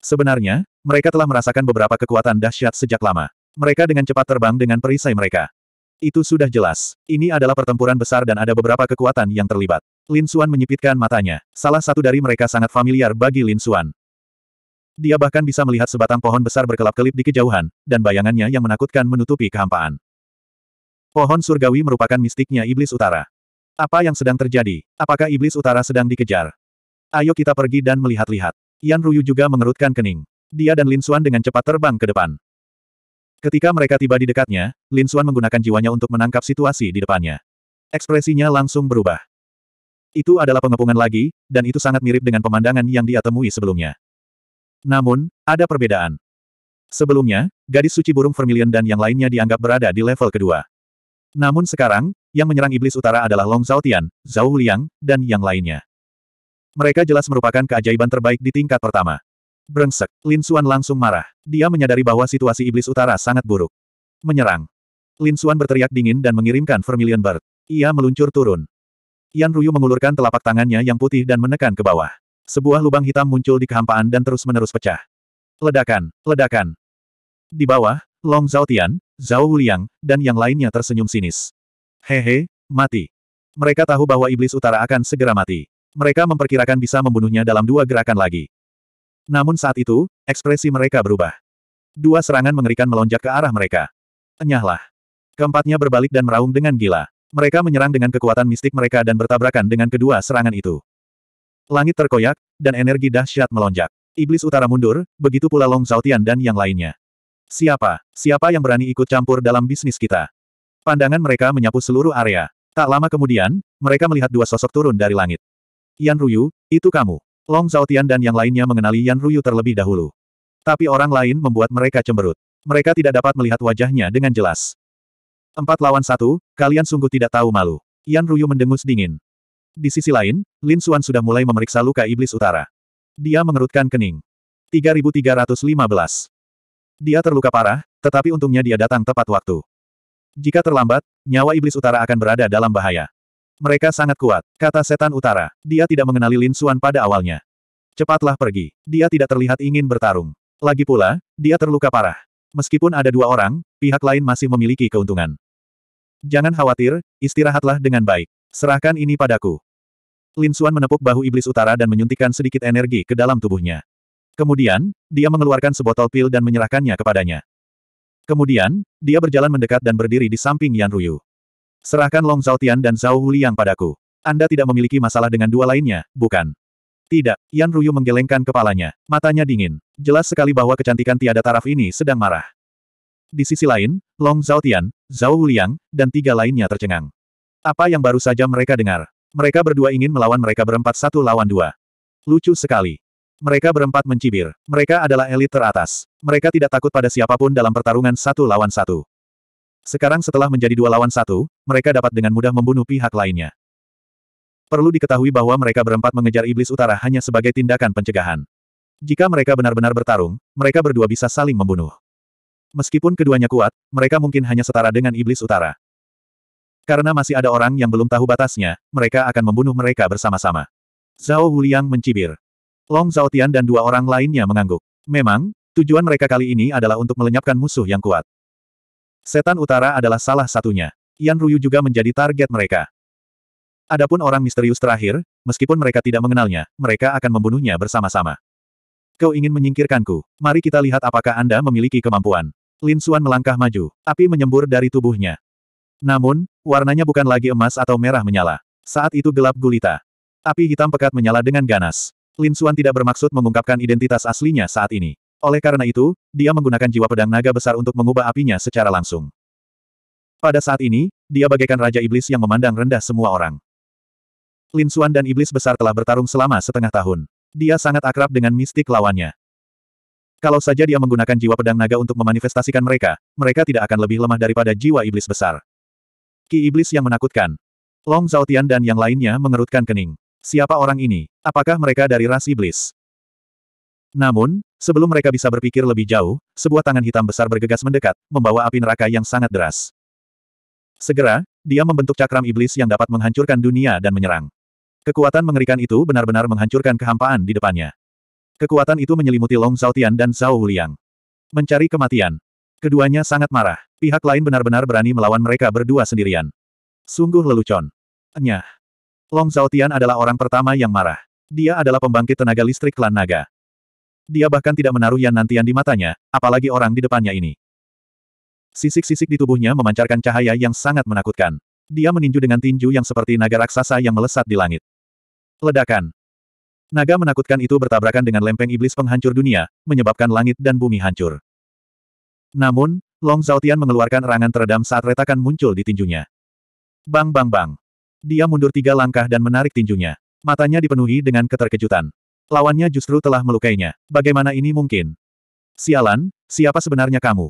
Sebenarnya, mereka telah merasakan beberapa kekuatan dahsyat sejak lama. Mereka dengan cepat terbang dengan perisai mereka. Itu sudah jelas. Ini adalah pertempuran besar dan ada beberapa kekuatan yang terlibat. Lin Xuan menyipitkan matanya. Salah satu dari mereka sangat familiar bagi Lin Xuan. Dia bahkan bisa melihat sebatang pohon besar berkelap-kelip di kejauhan, dan bayangannya yang menakutkan menutupi kehampaan. Pohon surgawi merupakan mistiknya Iblis Utara. Apa yang sedang terjadi? Apakah Iblis Utara sedang dikejar? Ayo kita pergi dan melihat-lihat. Yan Ruyu juga mengerutkan kening. Dia dan Lin Xuan dengan cepat terbang ke depan. Ketika mereka tiba di dekatnya, Lin Xuan menggunakan jiwanya untuk menangkap situasi di depannya. Ekspresinya langsung berubah. Itu adalah pengepungan lagi, dan itu sangat mirip dengan pemandangan yang dia temui sebelumnya. Namun, ada perbedaan. Sebelumnya, gadis suci burung vermilion dan yang lainnya dianggap berada di level kedua. Namun sekarang, yang menyerang iblis utara adalah Long Zhaotian, Zhao Liang, dan yang lainnya. Mereka jelas merupakan keajaiban terbaik di tingkat pertama. Brengsek, Lin Xuan langsung marah. Dia menyadari bahwa situasi iblis utara sangat buruk. Menyerang. Lin Suan berteriak dingin dan mengirimkan Vermilion Bird. Ia meluncur turun. Yan Ruyu mengulurkan telapak tangannya yang putih dan menekan ke bawah. Sebuah lubang hitam muncul di kehampaan dan terus-menerus pecah. Ledakan, ledakan. Di bawah, Long Zhao Tian, Zhao Wuliang, dan yang lainnya tersenyum sinis. Hehe, mati. Mereka tahu bahwa iblis utara akan segera mati. Mereka memperkirakan bisa membunuhnya dalam dua gerakan lagi. Namun saat itu, ekspresi mereka berubah. Dua serangan mengerikan melonjak ke arah mereka. Enyahlah. Keempatnya berbalik dan meraung dengan gila. Mereka menyerang dengan kekuatan mistik mereka dan bertabrakan dengan kedua serangan itu. Langit terkoyak, dan energi dahsyat melonjak. Iblis utara mundur, begitu pula Long Zhaotian dan yang lainnya. Siapa? Siapa yang berani ikut campur dalam bisnis kita? Pandangan mereka menyapu seluruh area. Tak lama kemudian, mereka melihat dua sosok turun dari langit. Yan Ruyu, itu kamu. Long Zhaotian dan yang lainnya mengenali Yan Ruyu terlebih dahulu. Tapi orang lain membuat mereka cemberut. Mereka tidak dapat melihat wajahnya dengan jelas. Empat lawan satu, kalian sungguh tidak tahu malu. Yan Ruyu mendengus dingin. Di sisi lain, Lin Xuan sudah mulai memeriksa luka iblis utara. Dia mengerutkan kening. 3315. Dia terluka parah, tetapi untungnya dia datang tepat waktu. Jika terlambat, nyawa iblis utara akan berada dalam bahaya. Mereka sangat kuat, kata setan utara. Dia tidak mengenali Lin Suan pada awalnya. Cepatlah pergi. Dia tidak terlihat ingin bertarung. Lagi pula, dia terluka parah. Meskipun ada dua orang, pihak lain masih memiliki keuntungan. Jangan khawatir, istirahatlah dengan baik. Serahkan ini padaku. Lin Suan menepuk bahu iblis utara dan menyuntikkan sedikit energi ke dalam tubuhnya. Kemudian, dia mengeluarkan sebotol pil dan menyerahkannya kepadanya. Kemudian, dia berjalan mendekat dan berdiri di samping Yan Ruyu. Serahkan Long Zhaotian dan Zhao Huliang padaku. Anda tidak memiliki masalah dengan dua lainnya, bukan? Tidak, Yan Ruyu menggelengkan kepalanya. Matanya dingin. Jelas sekali bahwa kecantikan tiada taraf ini sedang marah. Di sisi lain, Long Zhaotian, Zhao Huliang, dan tiga lainnya tercengang. Apa yang baru saja mereka dengar? Mereka berdua ingin melawan mereka berempat satu lawan dua. Lucu sekali. Mereka berempat mencibir. Mereka adalah elit teratas. Mereka tidak takut pada siapapun dalam pertarungan satu lawan satu. Sekarang setelah menjadi dua lawan satu, mereka dapat dengan mudah membunuh pihak lainnya. Perlu diketahui bahwa mereka berempat mengejar iblis utara hanya sebagai tindakan pencegahan. Jika mereka benar-benar bertarung, mereka berdua bisa saling membunuh. Meskipun keduanya kuat, mereka mungkin hanya setara dengan iblis utara. Karena masih ada orang yang belum tahu batasnya, mereka akan membunuh mereka bersama-sama. Zhao Huliang mencibir. Long Zhao Tian dan dua orang lainnya mengangguk. Memang, tujuan mereka kali ini adalah untuk melenyapkan musuh yang kuat. Setan Utara adalah salah satunya. Yan Ruyu juga menjadi target mereka. Adapun orang misterius terakhir, meskipun mereka tidak mengenalnya, mereka akan membunuhnya bersama-sama. Kau ingin menyingkirkanku. Mari kita lihat apakah Anda memiliki kemampuan. Lin Suan melangkah maju. Api menyembur dari tubuhnya. Namun, warnanya bukan lagi emas atau merah menyala. Saat itu gelap gulita. Api hitam pekat menyala dengan ganas. Lin Suan tidak bermaksud mengungkapkan identitas aslinya saat ini. Oleh karena itu, dia menggunakan jiwa pedang naga besar untuk mengubah apinya secara langsung. Pada saat ini, dia bagaikan Raja Iblis yang memandang rendah semua orang. Lin Xuan dan Iblis besar telah bertarung selama setengah tahun. Dia sangat akrab dengan mistik lawannya. Kalau saja dia menggunakan jiwa pedang naga untuk memanifestasikan mereka, mereka tidak akan lebih lemah daripada jiwa Iblis besar. Ki Iblis yang menakutkan. Long Zhaotian dan yang lainnya mengerutkan kening. Siapa orang ini? Apakah mereka dari ras Iblis? Namun, Sebelum mereka bisa berpikir lebih jauh, sebuah tangan hitam besar bergegas mendekat, membawa api neraka yang sangat deras. Segera, dia membentuk cakram iblis yang dapat menghancurkan dunia dan menyerang. Kekuatan mengerikan itu benar-benar menghancurkan kehampaan di depannya. Kekuatan itu menyelimuti Long Zhaotian dan Zhao Wuliang. Mencari kematian. Keduanya sangat marah. Pihak lain benar-benar berani melawan mereka berdua sendirian. Sungguh lelucon. Enyah. Long Zhaotian adalah orang pertama yang marah. Dia adalah pembangkit tenaga listrik klan naga. Dia bahkan tidak menaruh yang nantian di matanya, apalagi orang di depannya ini. Sisik-sisik di tubuhnya memancarkan cahaya yang sangat menakutkan. Dia meninju dengan tinju yang seperti naga raksasa yang melesat di langit. Ledakan. Naga menakutkan itu bertabrakan dengan lempeng iblis penghancur dunia, menyebabkan langit dan bumi hancur. Namun, Long Zhaotian mengeluarkan erangan teredam saat retakan muncul di tinjunya. Bang bang bang. Dia mundur tiga langkah dan menarik tinjunya. Matanya dipenuhi dengan keterkejutan. Lawannya justru telah melukainya. Bagaimana ini mungkin? Sialan, siapa sebenarnya kamu?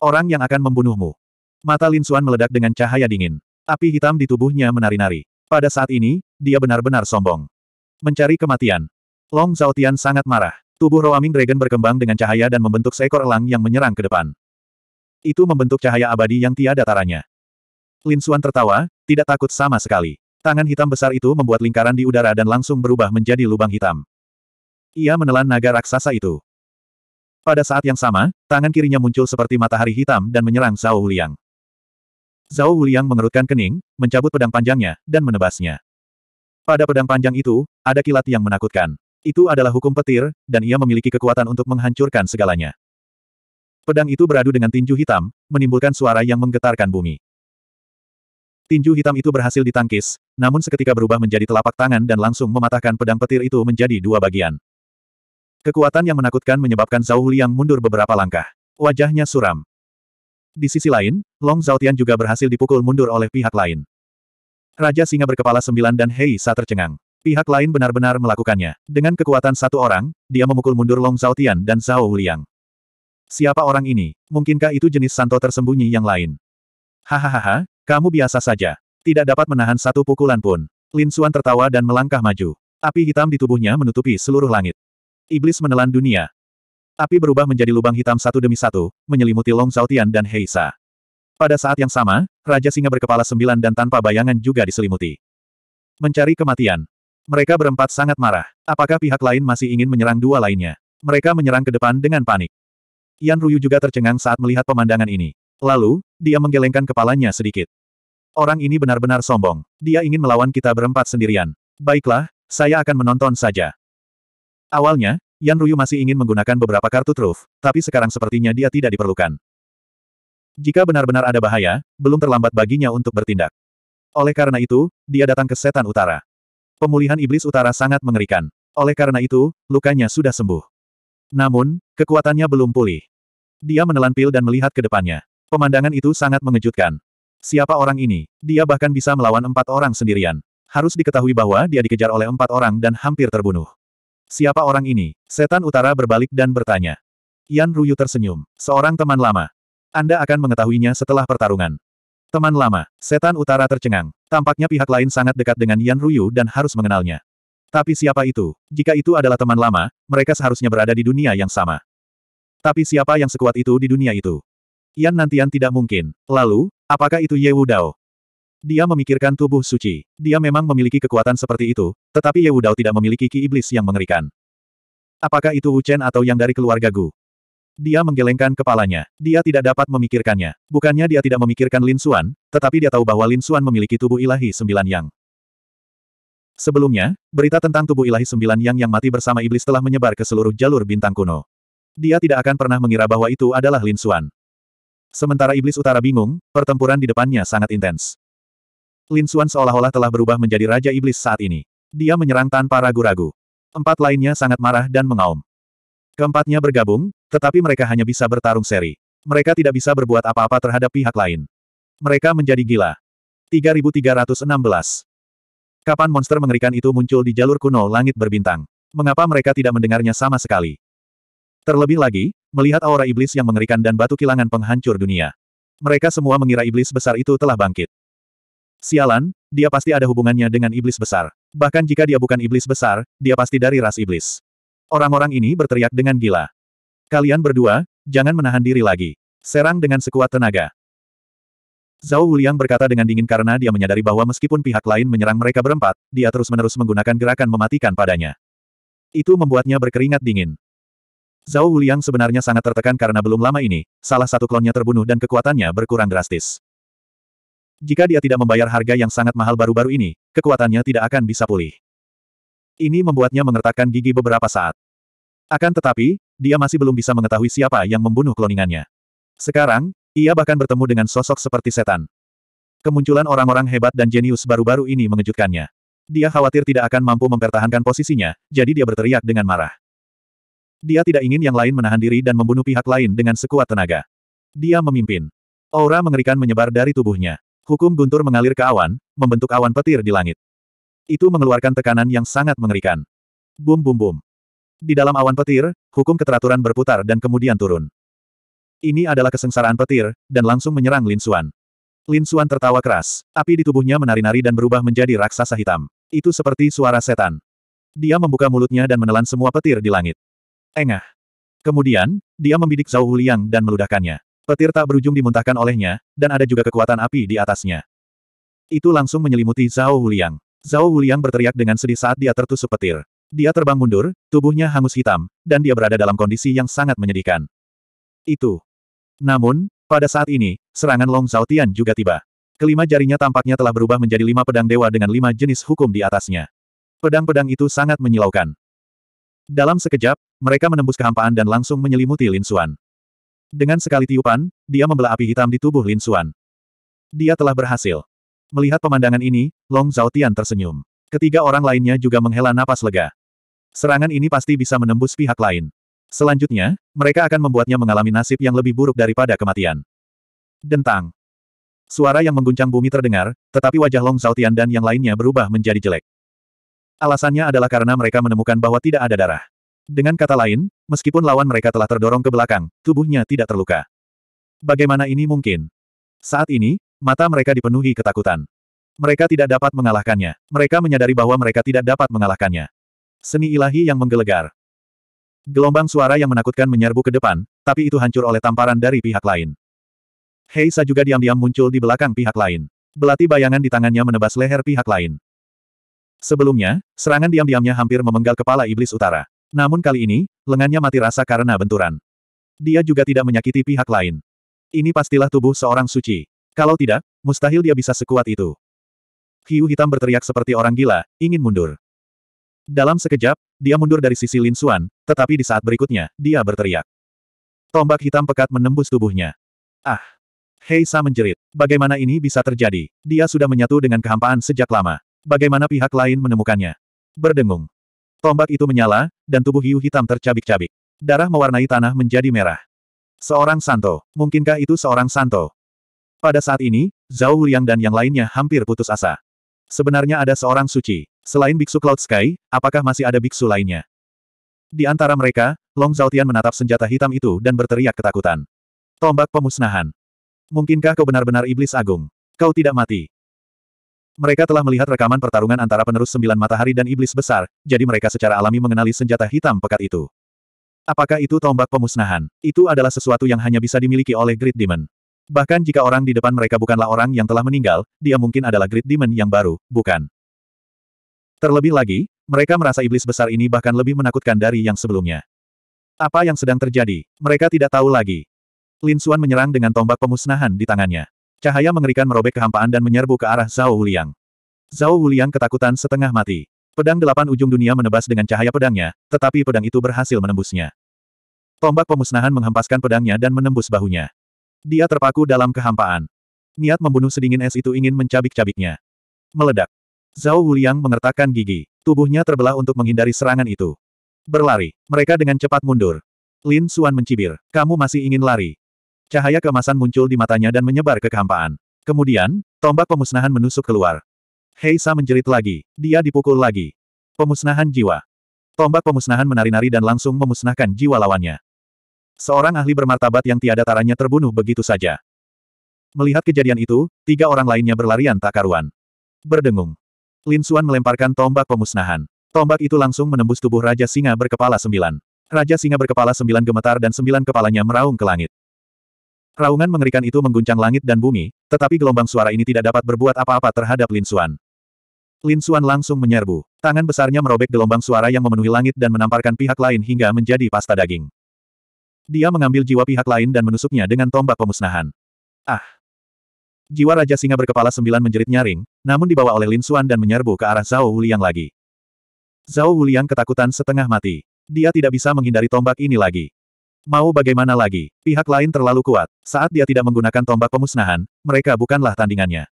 Orang yang akan membunuhmu. Mata Lin Xuan meledak dengan cahaya dingin. Api hitam di tubuhnya menari-nari. Pada saat ini, dia benar-benar sombong. Mencari kematian. Long Zhaotian sangat marah. Tubuh Roaming Dragon berkembang dengan cahaya dan membentuk seekor elang yang menyerang ke depan. Itu membentuk cahaya abadi yang tiada taranya. Lin Xuan tertawa, tidak takut sama sekali. Tangan hitam besar itu membuat lingkaran di udara dan langsung berubah menjadi lubang hitam. Ia menelan naga raksasa itu. Pada saat yang sama, tangan kirinya muncul seperti matahari hitam dan menyerang Zhao Wuliang. Zhao Wuliang mengerutkan kening, mencabut pedang panjangnya, dan menebasnya. Pada pedang panjang itu, ada kilat yang menakutkan. Itu adalah hukum petir, dan ia memiliki kekuatan untuk menghancurkan segalanya. Pedang itu beradu dengan tinju hitam, menimbulkan suara yang menggetarkan bumi. Tinju hitam itu berhasil ditangkis, namun seketika berubah menjadi telapak tangan dan langsung mematahkan pedang petir itu menjadi dua bagian. Kekuatan yang menakutkan menyebabkan Zhao Liang mundur beberapa langkah. Wajahnya suram. Di sisi lain, Long Zhaotian juga berhasil dipukul mundur oleh pihak lain. Raja Singa berkepala sembilan dan Hei Sa tercengang. Pihak lain benar-benar melakukannya. Dengan kekuatan satu orang, dia memukul mundur Long Zhaotian dan Zhao Liang. Siapa orang ini? Mungkinkah itu jenis Santo tersembunyi yang lain? Hahaha, kamu biasa saja. Tidak dapat menahan satu pukulan pun. Lin Xuan tertawa dan melangkah maju. Api hitam di tubuhnya menutupi seluruh langit. Iblis menelan dunia. Api berubah menjadi lubang hitam satu demi satu, menyelimuti Long Zhaotian dan Heisa. Pada saat yang sama, Raja Singa berkepala sembilan dan tanpa bayangan juga diselimuti. Mencari kematian. Mereka berempat sangat marah. Apakah pihak lain masih ingin menyerang dua lainnya? Mereka menyerang ke depan dengan panik. Yan Ruyu juga tercengang saat melihat pemandangan ini. Lalu, dia menggelengkan kepalanya sedikit. Orang ini benar-benar sombong. Dia ingin melawan kita berempat sendirian. Baiklah, saya akan menonton saja. Awalnya, Yan Ruyu masih ingin menggunakan beberapa kartu truf, tapi sekarang sepertinya dia tidak diperlukan. Jika benar-benar ada bahaya, belum terlambat baginya untuk bertindak. Oleh karena itu, dia datang ke Setan Utara. Pemulihan Iblis Utara sangat mengerikan. Oleh karena itu, lukanya sudah sembuh. Namun, kekuatannya belum pulih. Dia menelan pil dan melihat ke depannya. Pemandangan itu sangat mengejutkan. Siapa orang ini? Dia bahkan bisa melawan empat orang sendirian. Harus diketahui bahwa dia dikejar oleh empat orang dan hampir terbunuh. Siapa orang ini? Setan utara berbalik dan bertanya. Yan Ruyu tersenyum. Seorang teman lama. Anda akan mengetahuinya setelah pertarungan. Teman lama, setan utara tercengang. Tampaknya pihak lain sangat dekat dengan Yan Ruyu dan harus mengenalnya. Tapi siapa itu? Jika itu adalah teman lama, mereka seharusnya berada di dunia yang sama. Tapi siapa yang sekuat itu di dunia itu? Yan Nantian tidak mungkin. Lalu, apakah itu Ye Wu Dao? Dia memikirkan tubuh suci. Dia memang memiliki kekuatan seperti itu, tetapi Ye Wudao tidak memiliki ki iblis yang mengerikan. Apakah itu Wu Chen atau yang dari keluarga Gu? Dia menggelengkan kepalanya. Dia tidak dapat memikirkannya. Bukannya dia tidak memikirkan Lin Xuan, tetapi dia tahu bahwa Lin Xuan memiliki tubuh ilahi sembilan yang. Sebelumnya, berita tentang tubuh ilahi sembilan yang yang mati bersama iblis telah menyebar ke seluruh jalur bintang kuno. Dia tidak akan pernah mengira bahwa itu adalah Lin Xuan. Sementara iblis utara bingung, pertempuran di depannya sangat intens. Lin Xuan seolah-olah telah berubah menjadi Raja Iblis saat ini. Dia menyerang tanpa ragu-ragu. Empat lainnya sangat marah dan mengaum. Keempatnya bergabung, tetapi mereka hanya bisa bertarung seri. Mereka tidak bisa berbuat apa-apa terhadap pihak lain. Mereka menjadi gila. 3316 Kapan monster mengerikan itu muncul di jalur kuno langit berbintang? Mengapa mereka tidak mendengarnya sama sekali? Terlebih lagi, melihat aura iblis yang mengerikan dan batu kilangan penghancur dunia. Mereka semua mengira iblis besar itu telah bangkit. Sialan, dia pasti ada hubungannya dengan iblis besar. Bahkan jika dia bukan iblis besar, dia pasti dari ras iblis. Orang-orang ini berteriak dengan gila. Kalian berdua, jangan menahan diri lagi. Serang dengan sekuat tenaga. Zhao Wuliang berkata dengan dingin karena dia menyadari bahwa meskipun pihak lain menyerang mereka berempat, dia terus-menerus menggunakan gerakan mematikan padanya. Itu membuatnya berkeringat dingin. Zhao Wuliang sebenarnya sangat tertekan karena belum lama ini, salah satu klonnya terbunuh dan kekuatannya berkurang drastis. Jika dia tidak membayar harga yang sangat mahal baru-baru ini, kekuatannya tidak akan bisa pulih. Ini membuatnya mengertakkan gigi beberapa saat. Akan tetapi, dia masih belum bisa mengetahui siapa yang membunuh kloningannya. Sekarang, ia bahkan bertemu dengan sosok seperti setan. Kemunculan orang-orang hebat dan jenius baru-baru ini mengejutkannya. Dia khawatir tidak akan mampu mempertahankan posisinya, jadi dia berteriak dengan marah. Dia tidak ingin yang lain menahan diri dan membunuh pihak lain dengan sekuat tenaga. Dia memimpin. Aura mengerikan menyebar dari tubuhnya. Hukum guntur mengalir ke awan, membentuk awan petir di langit. Itu mengeluarkan tekanan yang sangat mengerikan. Bum bum bum. Di dalam awan petir, hukum keteraturan berputar dan kemudian turun. Ini adalah kesengsaraan petir, dan langsung menyerang Lin Xuan. Lin Xuan tertawa keras. Api di tubuhnya menari-nari dan berubah menjadi raksasa hitam. Itu seperti suara setan. Dia membuka mulutnya dan menelan semua petir di langit. Engah. Kemudian, dia membidik Zhao Huliang dan meludahkannya. Petir tak berujung dimuntahkan olehnya, dan ada juga kekuatan api di atasnya. Itu langsung menyelimuti Zhao Huliang. Zhao Huliang berteriak dengan sedih saat dia tertusuk petir. Dia terbang mundur, tubuhnya hangus hitam, dan dia berada dalam kondisi yang sangat menyedihkan. Itu. Namun, pada saat ini, serangan Long Zhao Tian juga tiba. Kelima jarinya tampaknya telah berubah menjadi lima pedang dewa dengan lima jenis hukum di atasnya. Pedang-pedang itu sangat menyilaukan. Dalam sekejap, mereka menembus kehampaan dan langsung menyelimuti Lin Xuan. Dengan sekali tiupan, dia membelah api hitam di tubuh Lin Xuan. Dia telah berhasil. Melihat pemandangan ini, Long Zhaotian tersenyum. Ketiga orang lainnya juga menghela napas lega. Serangan ini pasti bisa menembus pihak lain. Selanjutnya, mereka akan membuatnya mengalami nasib yang lebih buruk daripada kematian. Dentang. Suara yang mengguncang bumi terdengar, tetapi wajah Long Zhaotian dan yang lainnya berubah menjadi jelek. Alasannya adalah karena mereka menemukan bahwa tidak ada darah. Dengan kata lain, meskipun lawan mereka telah terdorong ke belakang, tubuhnya tidak terluka. Bagaimana ini mungkin? Saat ini, mata mereka dipenuhi ketakutan. Mereka tidak dapat mengalahkannya. Mereka menyadari bahwa mereka tidak dapat mengalahkannya. Seni ilahi yang menggelegar. Gelombang suara yang menakutkan menyerbu ke depan, tapi itu hancur oleh tamparan dari pihak lain. Heisa juga diam-diam muncul di belakang pihak lain. Belati bayangan di tangannya menebas leher pihak lain. Sebelumnya, serangan diam-diamnya hampir memenggal kepala iblis utara. Namun kali ini, lengannya mati rasa karena benturan. Dia juga tidak menyakiti pihak lain. Ini pastilah tubuh seorang suci. Kalau tidak, mustahil dia bisa sekuat itu. Hiu hitam berteriak seperti orang gila, ingin mundur. Dalam sekejap, dia mundur dari sisi Lin Xuan, tetapi di saat berikutnya, dia berteriak. Tombak hitam pekat menembus tubuhnya. Ah! Hei Sa menjerit. Bagaimana ini bisa terjadi? Dia sudah menyatu dengan kehampaan sejak lama. Bagaimana pihak lain menemukannya? Berdengung. Tombak itu menyala, dan tubuh hiu hitam tercabik-cabik. Darah mewarnai tanah menjadi merah. Seorang Santo. Mungkinkah itu seorang Santo? Pada saat ini, Zhao Liang dan yang lainnya hampir putus asa. Sebenarnya ada seorang suci. Selain Biksu Cloud Sky, apakah masih ada Biksu lainnya? Di antara mereka, Long Zhaotian menatap senjata hitam itu dan berteriak ketakutan. Tombak pemusnahan. Mungkinkah kau benar-benar iblis agung? Kau tidak mati. Mereka telah melihat rekaman pertarungan antara penerus sembilan matahari dan iblis besar, jadi mereka secara alami mengenali senjata hitam pekat itu. Apakah itu tombak pemusnahan? Itu adalah sesuatu yang hanya bisa dimiliki oleh Great Demon. Bahkan jika orang di depan mereka bukanlah orang yang telah meninggal, dia mungkin adalah Great Demon yang baru, bukan? Terlebih lagi, mereka merasa iblis besar ini bahkan lebih menakutkan dari yang sebelumnya. Apa yang sedang terjadi? Mereka tidak tahu lagi. Lin Xuan menyerang dengan tombak pemusnahan di tangannya. Cahaya mengerikan merobek kehampaan dan menyerbu ke arah Zhao Wuliang. Zhao Wuliang ketakutan setengah mati. Pedang delapan ujung dunia menebas dengan cahaya pedangnya, tetapi pedang itu berhasil menembusnya. Tombak pemusnahan menghempaskan pedangnya dan menembus bahunya. Dia terpaku dalam kehampaan. Niat membunuh sedingin es itu ingin mencabik-cabiknya. Meledak. Zhao Wuliang mengertakkan gigi. Tubuhnya terbelah untuk menghindari serangan itu. Berlari. Mereka dengan cepat mundur. Lin Suan mencibir. Kamu masih ingin lari. Cahaya kemasan muncul di matanya dan menyebar ke kehampaan. Kemudian, tombak pemusnahan menusuk keluar. Heisa menjerit lagi. Dia dipukul lagi. Pemusnahan jiwa. Tombak pemusnahan menari-nari dan langsung memusnahkan jiwa lawannya. Seorang ahli bermartabat yang tiada taranya terbunuh begitu saja. Melihat kejadian itu, tiga orang lainnya berlarian tak karuan. Berdengung. Lin Suan melemparkan tombak pemusnahan. Tombak itu langsung menembus tubuh Raja Singa berkepala sembilan. Raja Singa berkepala sembilan gemetar dan sembilan kepalanya meraung ke langit. Raungan mengerikan itu mengguncang langit dan bumi, tetapi gelombang suara ini tidak dapat berbuat apa-apa terhadap Lin Xuan. Lin Xuan langsung menyerbu. Tangan besarnya merobek gelombang suara yang memenuhi langit dan menamparkan pihak lain hingga menjadi pasta daging. Dia mengambil jiwa pihak lain dan menusuknya dengan tombak pemusnahan. Ah! Jiwa Raja Singa berkepala sembilan menjerit nyaring, namun dibawa oleh Lin Xuan dan menyerbu ke arah Zhao Wuliang lagi. Zhao Wuliang ketakutan setengah mati. Dia tidak bisa menghindari tombak ini lagi. Mau bagaimana lagi, pihak lain terlalu kuat. Saat dia tidak menggunakan tombak pemusnahan, mereka bukanlah tandingannya.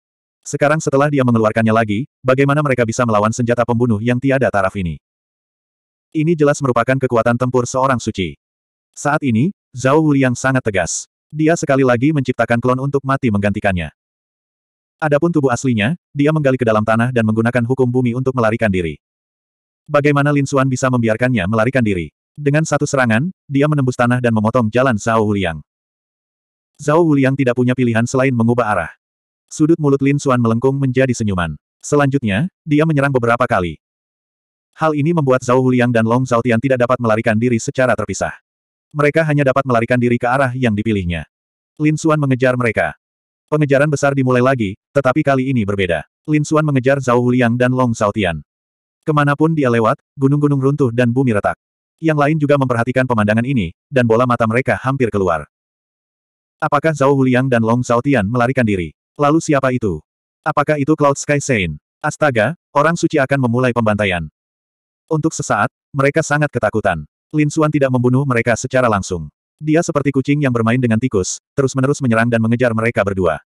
Sekarang setelah dia mengeluarkannya lagi, bagaimana mereka bisa melawan senjata pembunuh yang tiada taraf ini? Ini jelas merupakan kekuatan tempur seorang suci. Saat ini, Zhao Wuliang sangat tegas. Dia sekali lagi menciptakan klon untuk mati menggantikannya. Adapun tubuh aslinya, dia menggali ke dalam tanah dan menggunakan hukum bumi untuk melarikan diri. Bagaimana Lin Xuan bisa membiarkannya melarikan diri? Dengan satu serangan, dia menembus tanah dan memotong jalan Zhao Wuliang. Zhao Wuliang tidak punya pilihan selain mengubah arah. Sudut mulut Lin Xuan melengkung menjadi senyuman. Selanjutnya, dia menyerang beberapa kali. Hal ini membuat Zhao Wuliang dan Long Tian tidak dapat melarikan diri secara terpisah. Mereka hanya dapat melarikan diri ke arah yang dipilihnya. Lin Xuan mengejar mereka. Pengejaran besar dimulai lagi, tetapi kali ini berbeda. Lin Xuan mengejar Zhao Wuliang dan Long Tian. Kemanapun dia lewat, gunung-gunung runtuh dan bumi retak. Yang lain juga memperhatikan pemandangan ini, dan bola mata mereka hampir keluar. Apakah Zhao Huliang dan Long Xiaotian melarikan diri? Lalu siapa itu? Apakah itu Cloud Sky Saint? Astaga, orang suci akan memulai pembantaian. Untuk sesaat, mereka sangat ketakutan. Lin Xuan tidak membunuh mereka secara langsung. Dia seperti kucing yang bermain dengan tikus, terus-menerus menyerang dan mengejar mereka berdua.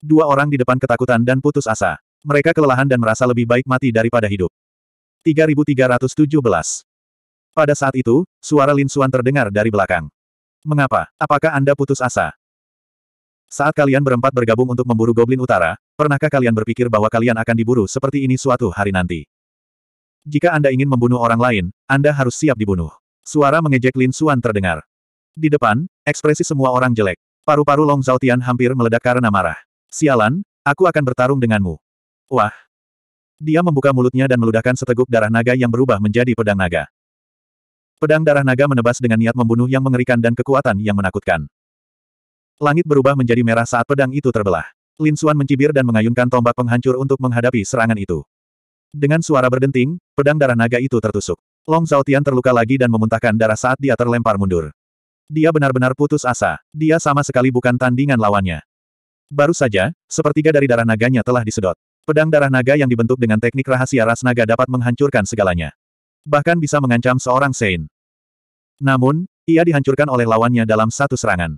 Dua orang di depan ketakutan dan putus asa. Mereka kelelahan dan merasa lebih baik mati daripada hidup. 3317 pada saat itu, suara Lin Suan terdengar dari belakang. Mengapa? Apakah Anda putus asa? Saat kalian berempat bergabung untuk memburu Goblin Utara, pernahkah kalian berpikir bahwa kalian akan diburu seperti ini suatu hari nanti? Jika Anda ingin membunuh orang lain, Anda harus siap dibunuh. Suara mengejek Lin Suan terdengar. Di depan, ekspresi semua orang jelek. Paru-paru Long Zhaotian hampir meledak karena marah. Sialan, aku akan bertarung denganmu. Wah, dia membuka mulutnya dan meludahkan seteguk darah naga yang berubah menjadi pedang naga. Pedang darah naga menebas dengan niat membunuh yang mengerikan dan kekuatan yang menakutkan. Langit berubah menjadi merah saat pedang itu terbelah. Lin Xuan mencibir dan mengayunkan tombak penghancur untuk menghadapi serangan itu. Dengan suara berdenting, pedang darah naga itu tertusuk. Long Zhaotian terluka lagi dan memuntahkan darah saat dia terlempar mundur. Dia benar-benar putus asa. Dia sama sekali bukan tandingan lawannya. Baru saja, sepertiga dari darah naganya telah disedot. Pedang darah naga yang dibentuk dengan teknik rahasia ras naga dapat menghancurkan segalanya bahkan bisa mengancam seorang Sein. Namun, ia dihancurkan oleh lawannya dalam satu serangan.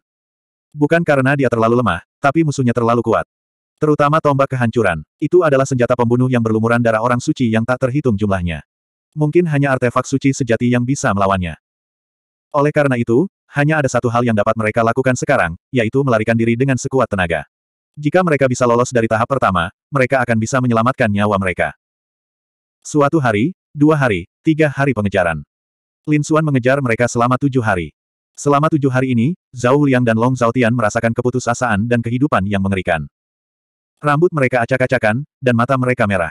Bukan karena dia terlalu lemah, tapi musuhnya terlalu kuat. Terutama tombak kehancuran, itu adalah senjata pembunuh yang berlumuran darah orang suci yang tak terhitung jumlahnya. Mungkin hanya artefak suci sejati yang bisa melawannya. Oleh karena itu, hanya ada satu hal yang dapat mereka lakukan sekarang, yaitu melarikan diri dengan sekuat tenaga. Jika mereka bisa lolos dari tahap pertama, mereka akan bisa menyelamatkan nyawa mereka. Suatu hari, dua hari, tiga hari pengejaran. Lin Xuan mengejar mereka selama tujuh hari. Selama tujuh hari ini, Zhao Liang dan Long Zhao Tian merasakan keputusasaan dan kehidupan yang mengerikan. Rambut mereka acak-acakan, dan mata mereka merah.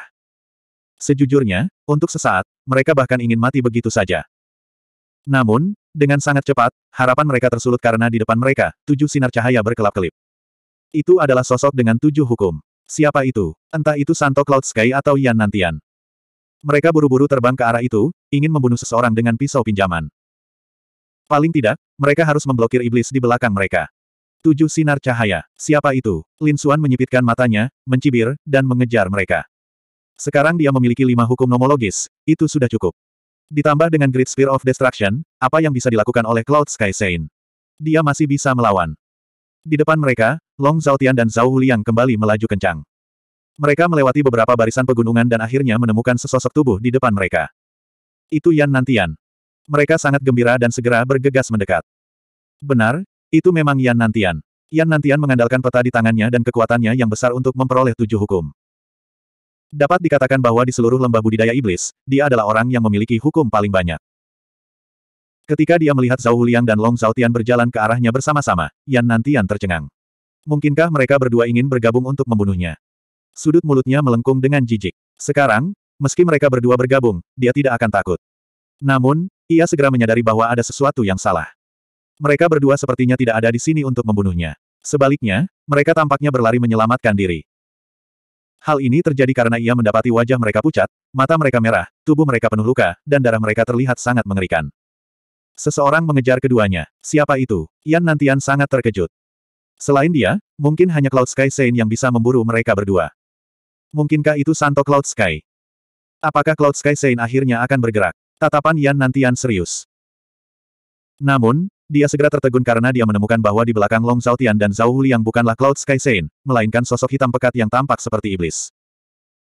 Sejujurnya, untuk sesaat, mereka bahkan ingin mati begitu saja. Namun, dengan sangat cepat, harapan mereka tersulut karena di depan mereka, tujuh sinar cahaya berkelap-kelip. Itu adalah sosok dengan tujuh hukum. Siapa itu? Entah itu Santo Cloud Sky atau Yan Nantian. Mereka buru-buru terbang ke arah itu, ingin membunuh seseorang dengan pisau pinjaman. Paling tidak, mereka harus memblokir iblis di belakang mereka. Tujuh sinar cahaya. Siapa itu? Lin Suan menyipitkan matanya, mencibir, dan mengejar mereka. Sekarang dia memiliki lima hukum nomologis, itu sudah cukup. Ditambah dengan Great Spear of Destruction, apa yang bisa dilakukan oleh Cloud Sky Saint? Dia masih bisa melawan. Di depan mereka, Long Zhaotian dan Zhao Huliang kembali melaju kencang. Mereka melewati beberapa barisan pegunungan dan akhirnya menemukan sesosok tubuh di depan mereka. Itu Yan Nantian. Mereka sangat gembira dan segera bergegas mendekat. Benar, itu memang Yan Nantian. Yan Nantian mengandalkan peta di tangannya dan kekuatannya yang besar untuk memperoleh tujuh hukum. Dapat dikatakan bahwa di seluruh lembah budidaya iblis, dia adalah orang yang memiliki hukum paling banyak. Ketika dia melihat Zhao Liang dan Long Tian berjalan ke arahnya bersama-sama, Yan Nantian tercengang. Mungkinkah mereka berdua ingin bergabung untuk membunuhnya? Sudut mulutnya melengkung dengan jijik. Sekarang, meski mereka berdua bergabung, dia tidak akan takut. Namun, ia segera menyadari bahwa ada sesuatu yang salah. Mereka berdua sepertinya tidak ada di sini untuk membunuhnya. Sebaliknya, mereka tampaknya berlari menyelamatkan diri. Hal ini terjadi karena ia mendapati wajah mereka pucat, mata mereka merah, tubuh mereka penuh luka, dan darah mereka terlihat sangat mengerikan. Seseorang mengejar keduanya. Siapa itu? Yan Nantian sangat terkejut. Selain dia, mungkin hanya Cloud Sky Saint yang bisa memburu mereka berdua. Mungkinkah itu Santo Cloud Sky? Apakah Cloud Sky Sein akhirnya akan bergerak? Tatapan Yan nantian serius. Namun, dia segera tertegun karena dia menemukan bahwa di belakang Long Zhao Tian dan Zhao Hu yang bukanlah Cloud Sky Sein, melainkan sosok hitam pekat yang tampak seperti iblis.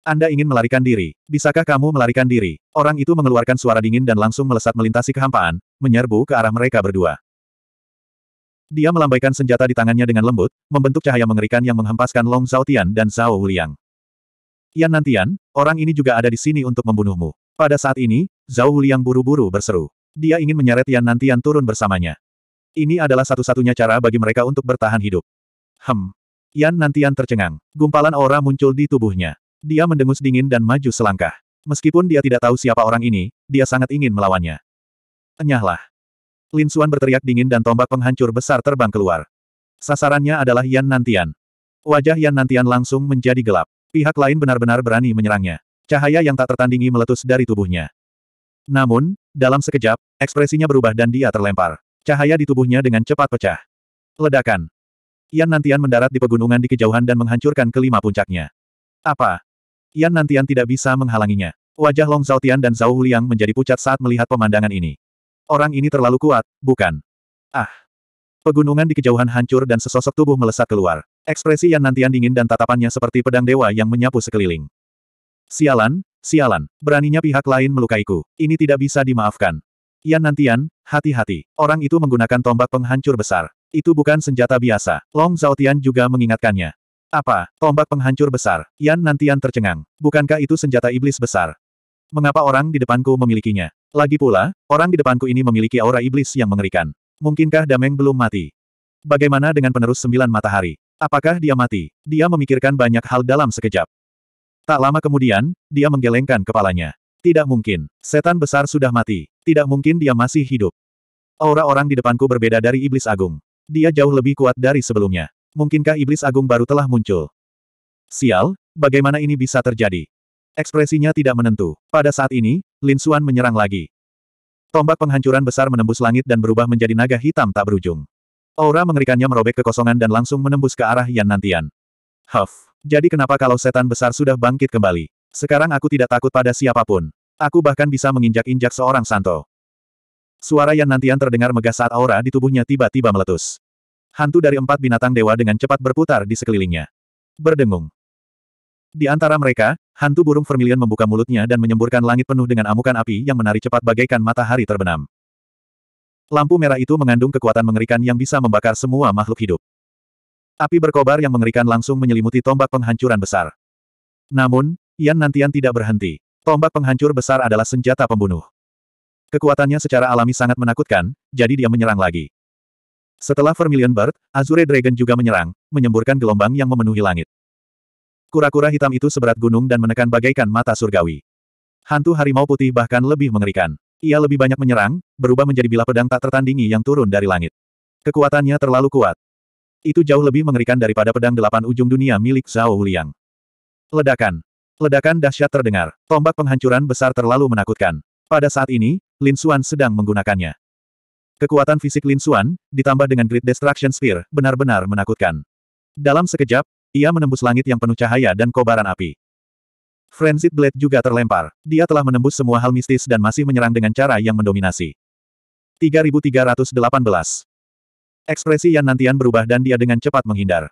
Anda ingin melarikan diri. Bisakah kamu melarikan diri? Orang itu mengeluarkan suara dingin dan langsung melesat melintasi kehampaan, menyerbu ke arah mereka berdua. Dia melambaikan senjata di tangannya dengan lembut, membentuk cahaya mengerikan yang menghempaskan Long Zhao Tian dan Zhao Huliang. Yan Nantian, orang ini juga ada di sini untuk membunuhmu. Pada saat ini, Zhao Huliang buru-buru berseru. Dia ingin menyeret Yan Nantian turun bersamanya. Ini adalah satu-satunya cara bagi mereka untuk bertahan hidup. Hem. Yan Nantian tercengang. Gumpalan aura muncul di tubuhnya. Dia mendengus dingin dan maju selangkah. Meskipun dia tidak tahu siapa orang ini, dia sangat ingin melawannya. Enyahlah. Lin Xuan berteriak dingin dan tombak penghancur besar terbang keluar. Sasarannya adalah Yan Nantian. Wajah Yan Nantian langsung menjadi gelap. Pihak lain benar-benar berani menyerangnya. Cahaya yang tak tertandingi meletus dari tubuhnya. Namun, dalam sekejap, ekspresinya berubah dan dia terlempar. Cahaya di tubuhnya dengan cepat pecah. Ledakan. Yan Nantian mendarat di pegunungan di kejauhan dan menghancurkan kelima puncaknya. Apa? Yan Nantian tidak bisa menghalanginya. Wajah Long Zhaotian dan Zhao Huliang menjadi pucat saat melihat pemandangan ini. Orang ini terlalu kuat, bukan? Ah! Pegunungan di kejauhan hancur dan sesosok tubuh melesat keluar. Ekspresi Yan Nantian dingin dan tatapannya seperti pedang dewa yang menyapu sekeliling. Sialan, sialan, beraninya pihak lain melukaiku. Ini tidak bisa dimaafkan. Yan Nantian, hati-hati. Orang itu menggunakan tombak penghancur besar. Itu bukan senjata biasa. Long Zhaotian juga mengingatkannya. Apa, tombak penghancur besar? Yan Nantian tercengang. Bukankah itu senjata iblis besar? Mengapa orang di depanku memilikinya? Lagi pula, orang di depanku ini memiliki aura iblis yang mengerikan. Mungkinkah Dameng belum mati? Bagaimana dengan penerus sembilan matahari? Apakah dia mati? Dia memikirkan banyak hal dalam sekejap. Tak lama kemudian, dia menggelengkan kepalanya. Tidak mungkin. Setan besar sudah mati. Tidak mungkin dia masih hidup. Aura orang di depanku berbeda dari iblis agung. Dia jauh lebih kuat dari sebelumnya. Mungkinkah iblis agung baru telah muncul? Sial, bagaimana ini bisa terjadi? Ekspresinya tidak menentu. Pada saat ini, Lin Xuan menyerang lagi. Tombak penghancuran besar menembus langit dan berubah menjadi naga hitam tak berujung. Aura mengerikannya merobek kekosongan dan langsung menembus ke arah Yan Nantian. Huff. Jadi kenapa kalau setan besar sudah bangkit kembali? Sekarang aku tidak takut pada siapapun. Aku bahkan bisa menginjak-injak seorang santo. Suara Yan Nantian terdengar megah saat aura di tubuhnya tiba-tiba meletus. Hantu dari empat binatang dewa dengan cepat berputar di sekelilingnya. Berdengung. Di antara mereka, hantu burung vermilion membuka mulutnya dan menyemburkan langit penuh dengan amukan api yang menari cepat bagaikan matahari terbenam. Lampu merah itu mengandung kekuatan mengerikan yang bisa membakar semua makhluk hidup. Api berkobar yang mengerikan langsung menyelimuti tombak penghancuran besar. Namun, Yan Nantian tidak berhenti. Tombak penghancur besar adalah senjata pembunuh. Kekuatannya secara alami sangat menakutkan, jadi dia menyerang lagi. Setelah Vermilion Bird, Azure Dragon juga menyerang, menyemburkan gelombang yang memenuhi langit. Kura-kura hitam itu seberat gunung dan menekan bagaikan mata surgawi. Hantu harimau putih bahkan lebih mengerikan. Ia lebih banyak menyerang, berubah menjadi bilah pedang tak tertandingi yang turun dari langit. Kekuatannya terlalu kuat. Itu jauh lebih mengerikan daripada pedang delapan ujung dunia milik Zhao Liang. Ledakan. Ledakan dahsyat terdengar. Tombak penghancuran besar terlalu menakutkan. Pada saat ini, Lin Xuan sedang menggunakannya. Kekuatan fisik Lin Xuan, ditambah dengan Great Destruction Spear, benar-benar menakutkan. Dalam sekejap, ia menembus langit yang penuh cahaya dan kobaran api. Frenzied Blade juga terlempar. Dia telah menembus semua hal mistis dan masih menyerang dengan cara yang mendominasi. 3318 Ekspresi Yan Nantian berubah dan dia dengan cepat menghindar.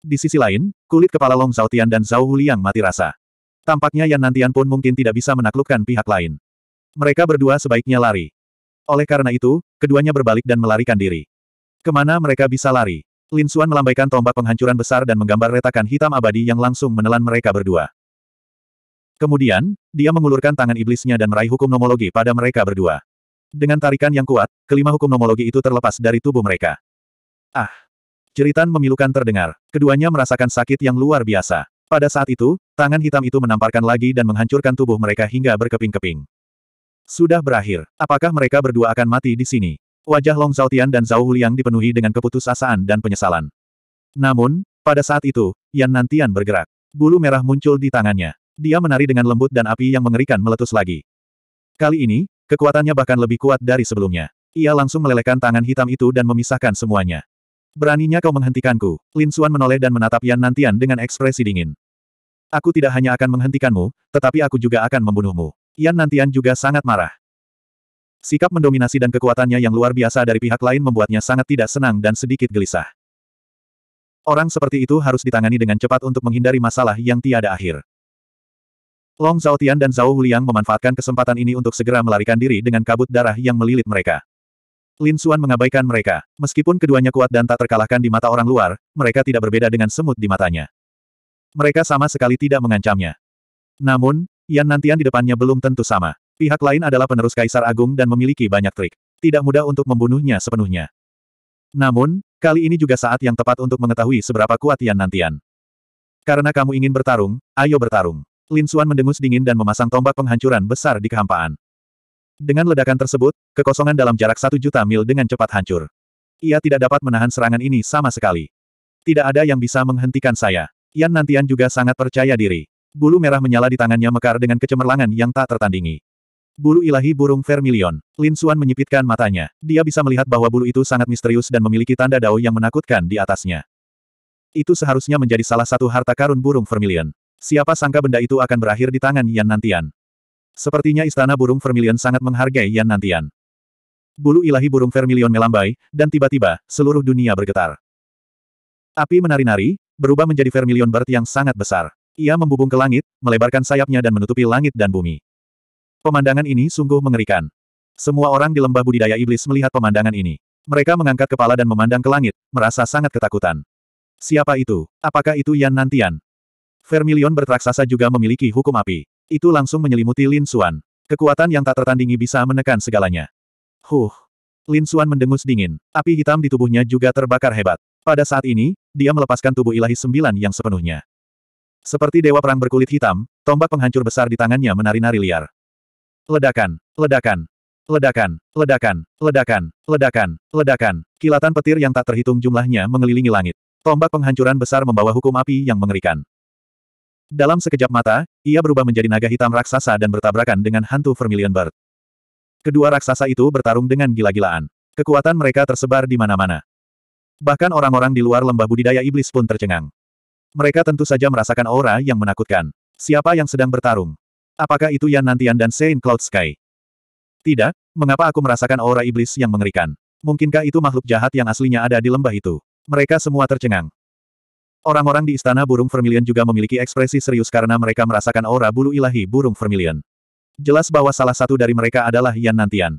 Di sisi lain, kulit kepala Long Zhao Tian dan Zhao Huliang mati rasa. Tampaknya Yan Nantian pun mungkin tidak bisa menaklukkan pihak lain. Mereka berdua sebaiknya lari. Oleh karena itu, keduanya berbalik dan melarikan diri. Kemana mereka bisa lari? Lin Xuan melambaikan tombak penghancuran besar dan menggambar retakan hitam abadi yang langsung menelan mereka berdua. Kemudian, dia mengulurkan tangan iblisnya dan meraih hukum nomologi pada mereka berdua. Dengan tarikan yang kuat, kelima hukum nomologi itu terlepas dari tubuh mereka. Ah! Ceritan memilukan terdengar. Keduanya merasakan sakit yang luar biasa. Pada saat itu, tangan hitam itu menamparkan lagi dan menghancurkan tubuh mereka hingga berkeping-keping. Sudah berakhir. Apakah mereka berdua akan mati di sini? Wajah Long Zhaotian dan Zhao Huliang dipenuhi dengan keputusasaan dan penyesalan. Namun, pada saat itu, Yan Nantian bergerak. Bulu merah muncul di tangannya. Dia menari dengan lembut dan api yang mengerikan meletus lagi. Kali ini, kekuatannya bahkan lebih kuat dari sebelumnya. Ia langsung melelehkan tangan hitam itu dan memisahkan semuanya. Beraninya kau menghentikanku. Lin Suan menoleh dan menatap Yan Nantian dengan ekspresi dingin. Aku tidak hanya akan menghentikanmu, tetapi aku juga akan membunuhmu. Yan Nantian juga sangat marah. Sikap mendominasi dan kekuatannya yang luar biasa dari pihak lain membuatnya sangat tidak senang dan sedikit gelisah. Orang seperti itu harus ditangani dengan cepat untuk menghindari masalah yang tiada akhir. Long Zhao Tian dan Zhao Huliang memanfaatkan kesempatan ini untuk segera melarikan diri dengan kabut darah yang melilit mereka. Lin Xuan mengabaikan mereka. Meskipun keduanya kuat dan tak terkalahkan di mata orang luar, mereka tidak berbeda dengan semut di matanya. Mereka sama sekali tidak mengancamnya. Namun, Yan Nantian di depannya belum tentu sama. Pihak lain adalah penerus Kaisar Agung dan memiliki banyak trik. Tidak mudah untuk membunuhnya sepenuhnya. Namun, kali ini juga saat yang tepat untuk mengetahui seberapa kuat Yan Nantian. Karena kamu ingin bertarung, ayo bertarung. Lin Suan mendengus dingin dan memasang tombak penghancuran besar di kehampaan. Dengan ledakan tersebut, kekosongan dalam jarak satu juta mil dengan cepat hancur. Ia tidak dapat menahan serangan ini sama sekali. Tidak ada yang bisa menghentikan saya. Yan Nantian juga sangat percaya diri. Bulu merah menyala di tangannya mekar dengan kecemerlangan yang tak tertandingi. Bulu ilahi burung vermilion. Lin Suan menyipitkan matanya. Dia bisa melihat bahwa bulu itu sangat misterius dan memiliki tanda dao yang menakutkan di atasnya. Itu seharusnya menjadi salah satu harta karun burung vermilion. Siapa sangka benda itu akan berakhir di tangan Yan Nantian. Sepertinya istana burung Vermilion sangat menghargai Yan Nantian. Bulu ilahi burung Vermilion melambai, dan tiba-tiba, seluruh dunia bergetar. Api menari-nari, berubah menjadi Vermilion Bird yang sangat besar. Ia membubung ke langit, melebarkan sayapnya dan menutupi langit dan bumi. Pemandangan ini sungguh mengerikan. Semua orang di lembah budidaya iblis melihat pemandangan ini. Mereka mengangkat kepala dan memandang ke langit, merasa sangat ketakutan. Siapa itu? Apakah itu Yan Nantian? Vermilion bertraksasa juga memiliki hukum api. Itu langsung menyelimuti Lin Suan. Kekuatan yang tak tertandingi bisa menekan segalanya. Huh. Lin Suan mendengus dingin. Api hitam di tubuhnya juga terbakar hebat. Pada saat ini, dia melepaskan tubuh ilahi sembilan yang sepenuhnya. Seperti dewa perang berkulit hitam, tombak penghancur besar di tangannya menari-nari liar. Ledakan, ledakan, ledakan, ledakan, ledakan, ledakan, ledakan. Kilatan petir yang tak terhitung jumlahnya mengelilingi langit. Tombak penghancuran besar membawa hukum api yang mengerikan. Dalam sekejap mata, ia berubah menjadi naga hitam raksasa dan bertabrakan dengan hantu Vermilion Bird. Kedua raksasa itu bertarung dengan gila-gilaan. Kekuatan mereka tersebar di mana-mana. Bahkan orang-orang di luar lembah budidaya iblis pun tercengang. Mereka tentu saja merasakan aura yang menakutkan. Siapa yang sedang bertarung? Apakah itu Yan Nantian dan Saint Cloud Sky? Tidak, mengapa aku merasakan aura iblis yang mengerikan? Mungkinkah itu makhluk jahat yang aslinya ada di lembah itu? Mereka semua tercengang. Orang-orang di Istana Burung Vermilion juga memiliki ekspresi serius karena mereka merasakan aura bulu ilahi Burung Vermilion. Jelas bahwa salah satu dari mereka adalah Yan Nantian.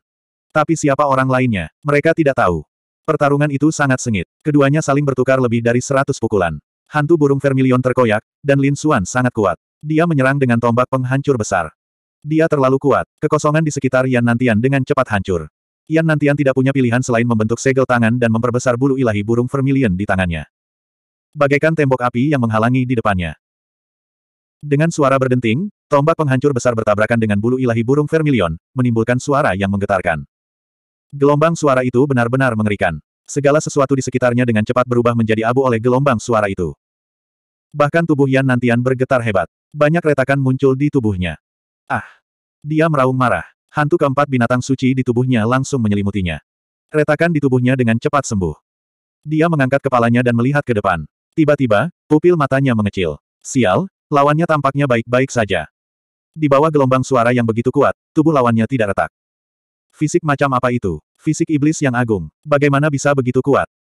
Tapi siapa orang lainnya, mereka tidak tahu. Pertarungan itu sangat sengit. Keduanya saling bertukar lebih dari seratus pukulan. Hantu burung vermilion terkoyak, dan Lin Xuan sangat kuat. Dia menyerang dengan tombak penghancur besar. Dia terlalu kuat. Kekosongan di sekitar Yan Nantian dengan cepat hancur. Yan Nantian tidak punya pilihan selain membentuk segel tangan dan memperbesar bulu ilahi burung vermilion di tangannya. Bagaikan tembok api yang menghalangi di depannya. Dengan suara berdenting, tombak penghancur besar bertabrakan dengan bulu ilahi burung vermilion, menimbulkan suara yang menggetarkan. Gelombang suara itu benar-benar mengerikan. Segala sesuatu di sekitarnya dengan cepat berubah menjadi abu oleh gelombang suara itu. Bahkan tubuh Yan Nantian bergetar hebat. Banyak retakan muncul di tubuhnya. Ah! Dia meraung marah. Hantu keempat binatang suci di tubuhnya langsung menyelimutinya. Retakan di tubuhnya dengan cepat sembuh. Dia mengangkat kepalanya dan melihat ke depan. Tiba-tiba, pupil matanya mengecil. Sial, lawannya tampaknya baik-baik saja. Di bawah gelombang suara yang begitu kuat, tubuh lawannya tidak retak. Fisik macam apa itu? Fisik iblis yang agung. Bagaimana bisa begitu kuat?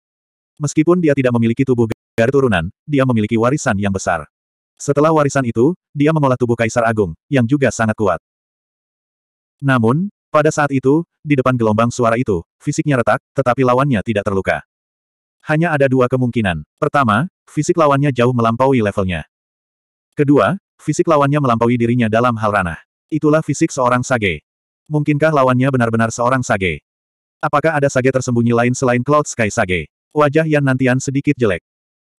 Meskipun dia tidak memiliki tubuh gar turunan, dia memiliki warisan yang besar. Setelah warisan itu, dia mengolah tubuh Kaisar Agung, yang juga sangat kuat. Namun, pada saat itu, di depan gelombang suara itu, fisiknya retak, tetapi lawannya tidak terluka hanya ada dua kemungkinan. Pertama, fisik lawannya jauh melampaui levelnya. Kedua, fisik lawannya melampaui dirinya dalam hal ranah. Itulah fisik seorang sage. Mungkinkah lawannya benar-benar seorang sage? Apakah ada sage tersembunyi lain selain Cloud Sky Sage? Wajah Yan Nantian sedikit jelek.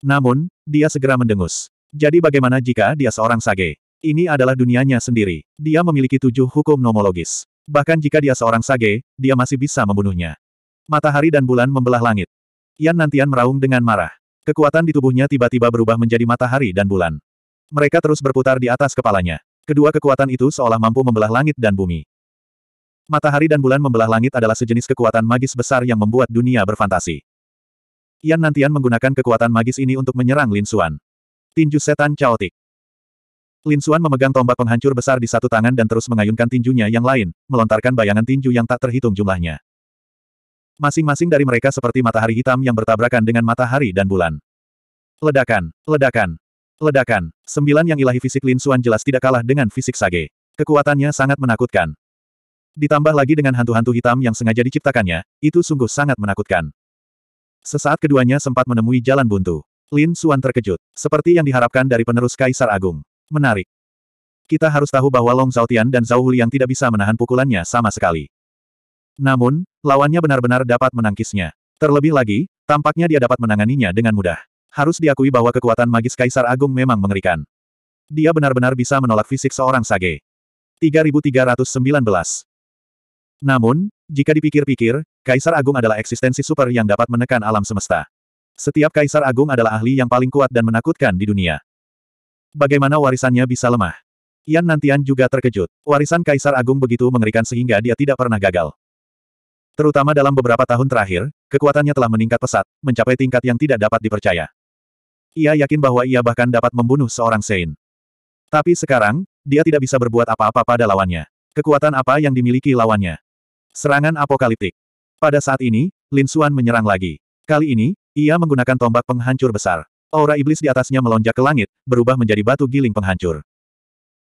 Namun, dia segera mendengus. Jadi bagaimana jika dia seorang sage? Ini adalah dunianya sendiri. Dia memiliki tujuh hukum nomologis. Bahkan jika dia seorang sage, dia masih bisa membunuhnya. Matahari dan bulan membelah langit. Yan Nantian meraung dengan marah. Kekuatan di tubuhnya tiba-tiba berubah menjadi matahari dan bulan. Mereka terus berputar di atas kepalanya. Kedua kekuatan itu seolah mampu membelah langit dan bumi. Matahari dan bulan membelah langit adalah sejenis kekuatan magis besar yang membuat dunia berfantasi. Yan Nantian menggunakan kekuatan magis ini untuk menyerang Lin Xuan. Tinju setan caotik. Lin Xuan memegang tombak penghancur besar di satu tangan dan terus mengayunkan tinjunya yang lain, melontarkan bayangan tinju yang tak terhitung jumlahnya. Masing-masing dari mereka seperti matahari hitam yang bertabrakan dengan matahari dan bulan. Ledakan, ledakan, ledakan. Sembilan yang ilahi fisik Lin Suan jelas tidak kalah dengan fisik Sage. Kekuatannya sangat menakutkan. Ditambah lagi dengan hantu-hantu hitam yang sengaja diciptakannya, itu sungguh sangat menakutkan. Sesaat keduanya sempat menemui jalan buntu. Lin Suan terkejut, seperti yang diharapkan dari penerus Kaisar Agung. Menarik. Kita harus tahu bahwa Long Zhaotian dan Zhao Huliang tidak bisa menahan pukulannya sama sekali. Namun, lawannya benar-benar dapat menangkisnya. Terlebih lagi, tampaknya dia dapat menanganinya dengan mudah. Harus diakui bahwa kekuatan magis Kaisar Agung memang mengerikan. Dia benar-benar bisa menolak fisik seorang sage. 3319 Namun, jika dipikir-pikir, Kaisar Agung adalah eksistensi super yang dapat menekan alam semesta. Setiap Kaisar Agung adalah ahli yang paling kuat dan menakutkan di dunia. Bagaimana warisannya bisa lemah? Ian Nantian juga terkejut. Warisan Kaisar Agung begitu mengerikan sehingga dia tidak pernah gagal. Terutama dalam beberapa tahun terakhir, kekuatannya telah meningkat pesat, mencapai tingkat yang tidak dapat dipercaya. Ia yakin bahwa ia bahkan dapat membunuh seorang Sein. Tapi sekarang, dia tidak bisa berbuat apa-apa pada lawannya. Kekuatan apa yang dimiliki lawannya? Serangan apokaliptik. Pada saat ini, Lin Suan menyerang lagi. Kali ini, ia menggunakan tombak penghancur besar. Aura iblis di atasnya melonjak ke langit, berubah menjadi batu giling penghancur.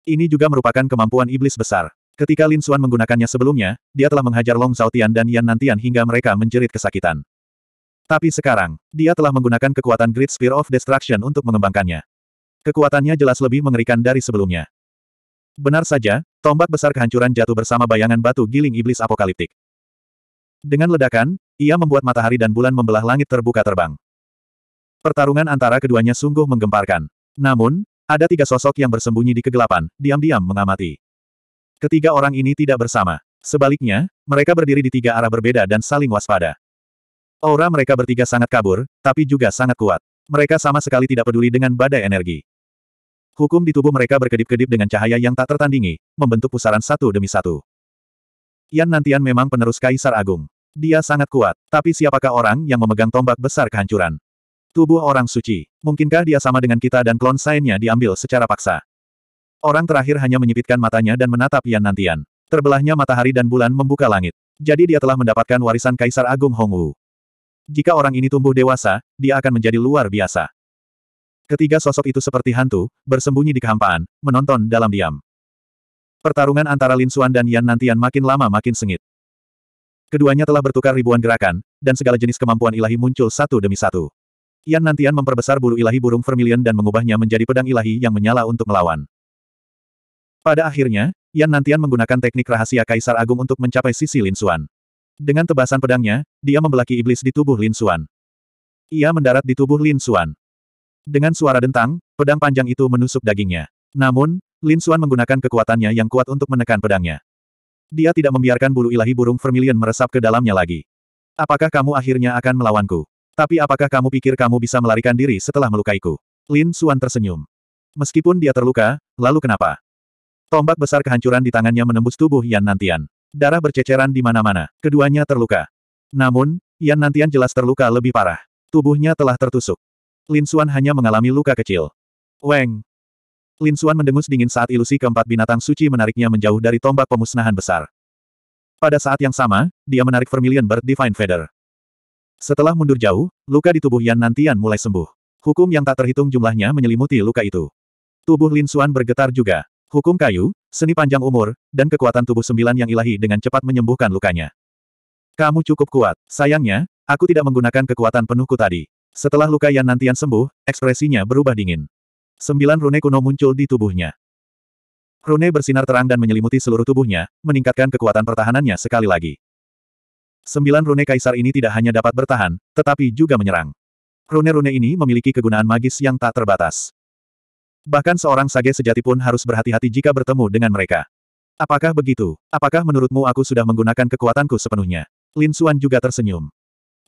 Ini juga merupakan kemampuan iblis besar. Ketika Lin Xuan menggunakannya sebelumnya, dia telah menghajar Long Zhaotian dan Yan Nantian hingga mereka menjerit kesakitan. Tapi sekarang, dia telah menggunakan kekuatan Great Spear of Destruction untuk mengembangkannya. Kekuatannya jelas lebih mengerikan dari sebelumnya. Benar saja, tombak besar kehancuran jatuh bersama bayangan batu giling iblis apokaliptik. Dengan ledakan, ia membuat matahari dan bulan membelah langit terbuka terbang. Pertarungan antara keduanya sungguh menggemparkan. Namun, ada tiga sosok yang bersembunyi di kegelapan, diam-diam mengamati. Ketiga orang ini tidak bersama. Sebaliknya, mereka berdiri di tiga arah berbeda dan saling waspada. Aura mereka bertiga sangat kabur, tapi juga sangat kuat. Mereka sama sekali tidak peduli dengan badai energi. Hukum di tubuh mereka berkedip-kedip dengan cahaya yang tak tertandingi, membentuk pusaran satu demi satu. Yan Nantian memang penerus Kaisar Agung. Dia sangat kuat, tapi siapakah orang yang memegang tombak besar kehancuran? Tubuh orang suci. Mungkinkah dia sama dengan kita dan klon sainnya diambil secara paksa? Orang terakhir hanya menyipitkan matanya dan menatap Yan Nantian. Terbelahnya matahari dan bulan membuka langit. Jadi dia telah mendapatkan warisan Kaisar Agung Hongwu. Jika orang ini tumbuh dewasa, dia akan menjadi luar biasa. Ketiga sosok itu seperti hantu, bersembunyi di kehampaan, menonton dalam diam. Pertarungan antara Lin Xuan dan Yan Nantian makin lama makin sengit. Keduanya telah bertukar ribuan gerakan, dan segala jenis kemampuan ilahi muncul satu demi satu. Yan Nantian memperbesar bulu ilahi burung vermilion dan mengubahnya menjadi pedang ilahi yang menyala untuk melawan. Pada akhirnya, Yan Nantian menggunakan teknik rahasia Kaisar Agung untuk mencapai sisi Lin Suan. Dengan tebasan pedangnya, dia membelaki iblis di tubuh Lin Suan. Ia mendarat di tubuh Lin Suan. Dengan suara dentang, pedang panjang itu menusuk dagingnya. Namun, Lin Suan menggunakan kekuatannya yang kuat untuk menekan pedangnya. Dia tidak membiarkan bulu ilahi burung vermilion meresap ke dalamnya lagi. Apakah kamu akhirnya akan melawanku? Tapi apakah kamu pikir kamu bisa melarikan diri setelah melukaiku? Lin Suan tersenyum. Meskipun dia terluka, lalu kenapa? Tombak besar kehancuran di tangannya menembus tubuh Yan Nantian. Darah berceceran di mana-mana. Keduanya terluka. Namun, Yan Nantian jelas terluka lebih parah. Tubuhnya telah tertusuk. Lin Xuan hanya mengalami luka kecil. Weng! Lin Xuan mendengus dingin saat ilusi keempat binatang suci menariknya menjauh dari tombak pemusnahan besar. Pada saat yang sama, dia menarik Vermilion Bird Divine Feather. Setelah mundur jauh, luka di tubuh Yan Nantian mulai sembuh. Hukum yang tak terhitung jumlahnya menyelimuti luka itu. Tubuh Lin Xuan bergetar juga. Hukum kayu, seni panjang umur, dan kekuatan tubuh sembilan yang ilahi dengan cepat menyembuhkan lukanya. Kamu cukup kuat. Sayangnya, aku tidak menggunakan kekuatan penuhku tadi. Setelah luka yang Nantian sembuh, ekspresinya berubah dingin. Sembilan rune kuno muncul di tubuhnya. Rune bersinar terang dan menyelimuti seluruh tubuhnya, meningkatkan kekuatan pertahanannya sekali lagi. Sembilan rune kaisar ini tidak hanya dapat bertahan, tetapi juga menyerang. Rune-rune ini memiliki kegunaan magis yang tak terbatas. Bahkan seorang sage sejati pun harus berhati-hati jika bertemu dengan mereka. Apakah begitu? Apakah menurutmu aku sudah menggunakan kekuatanku sepenuhnya? Lin Xuan juga tersenyum.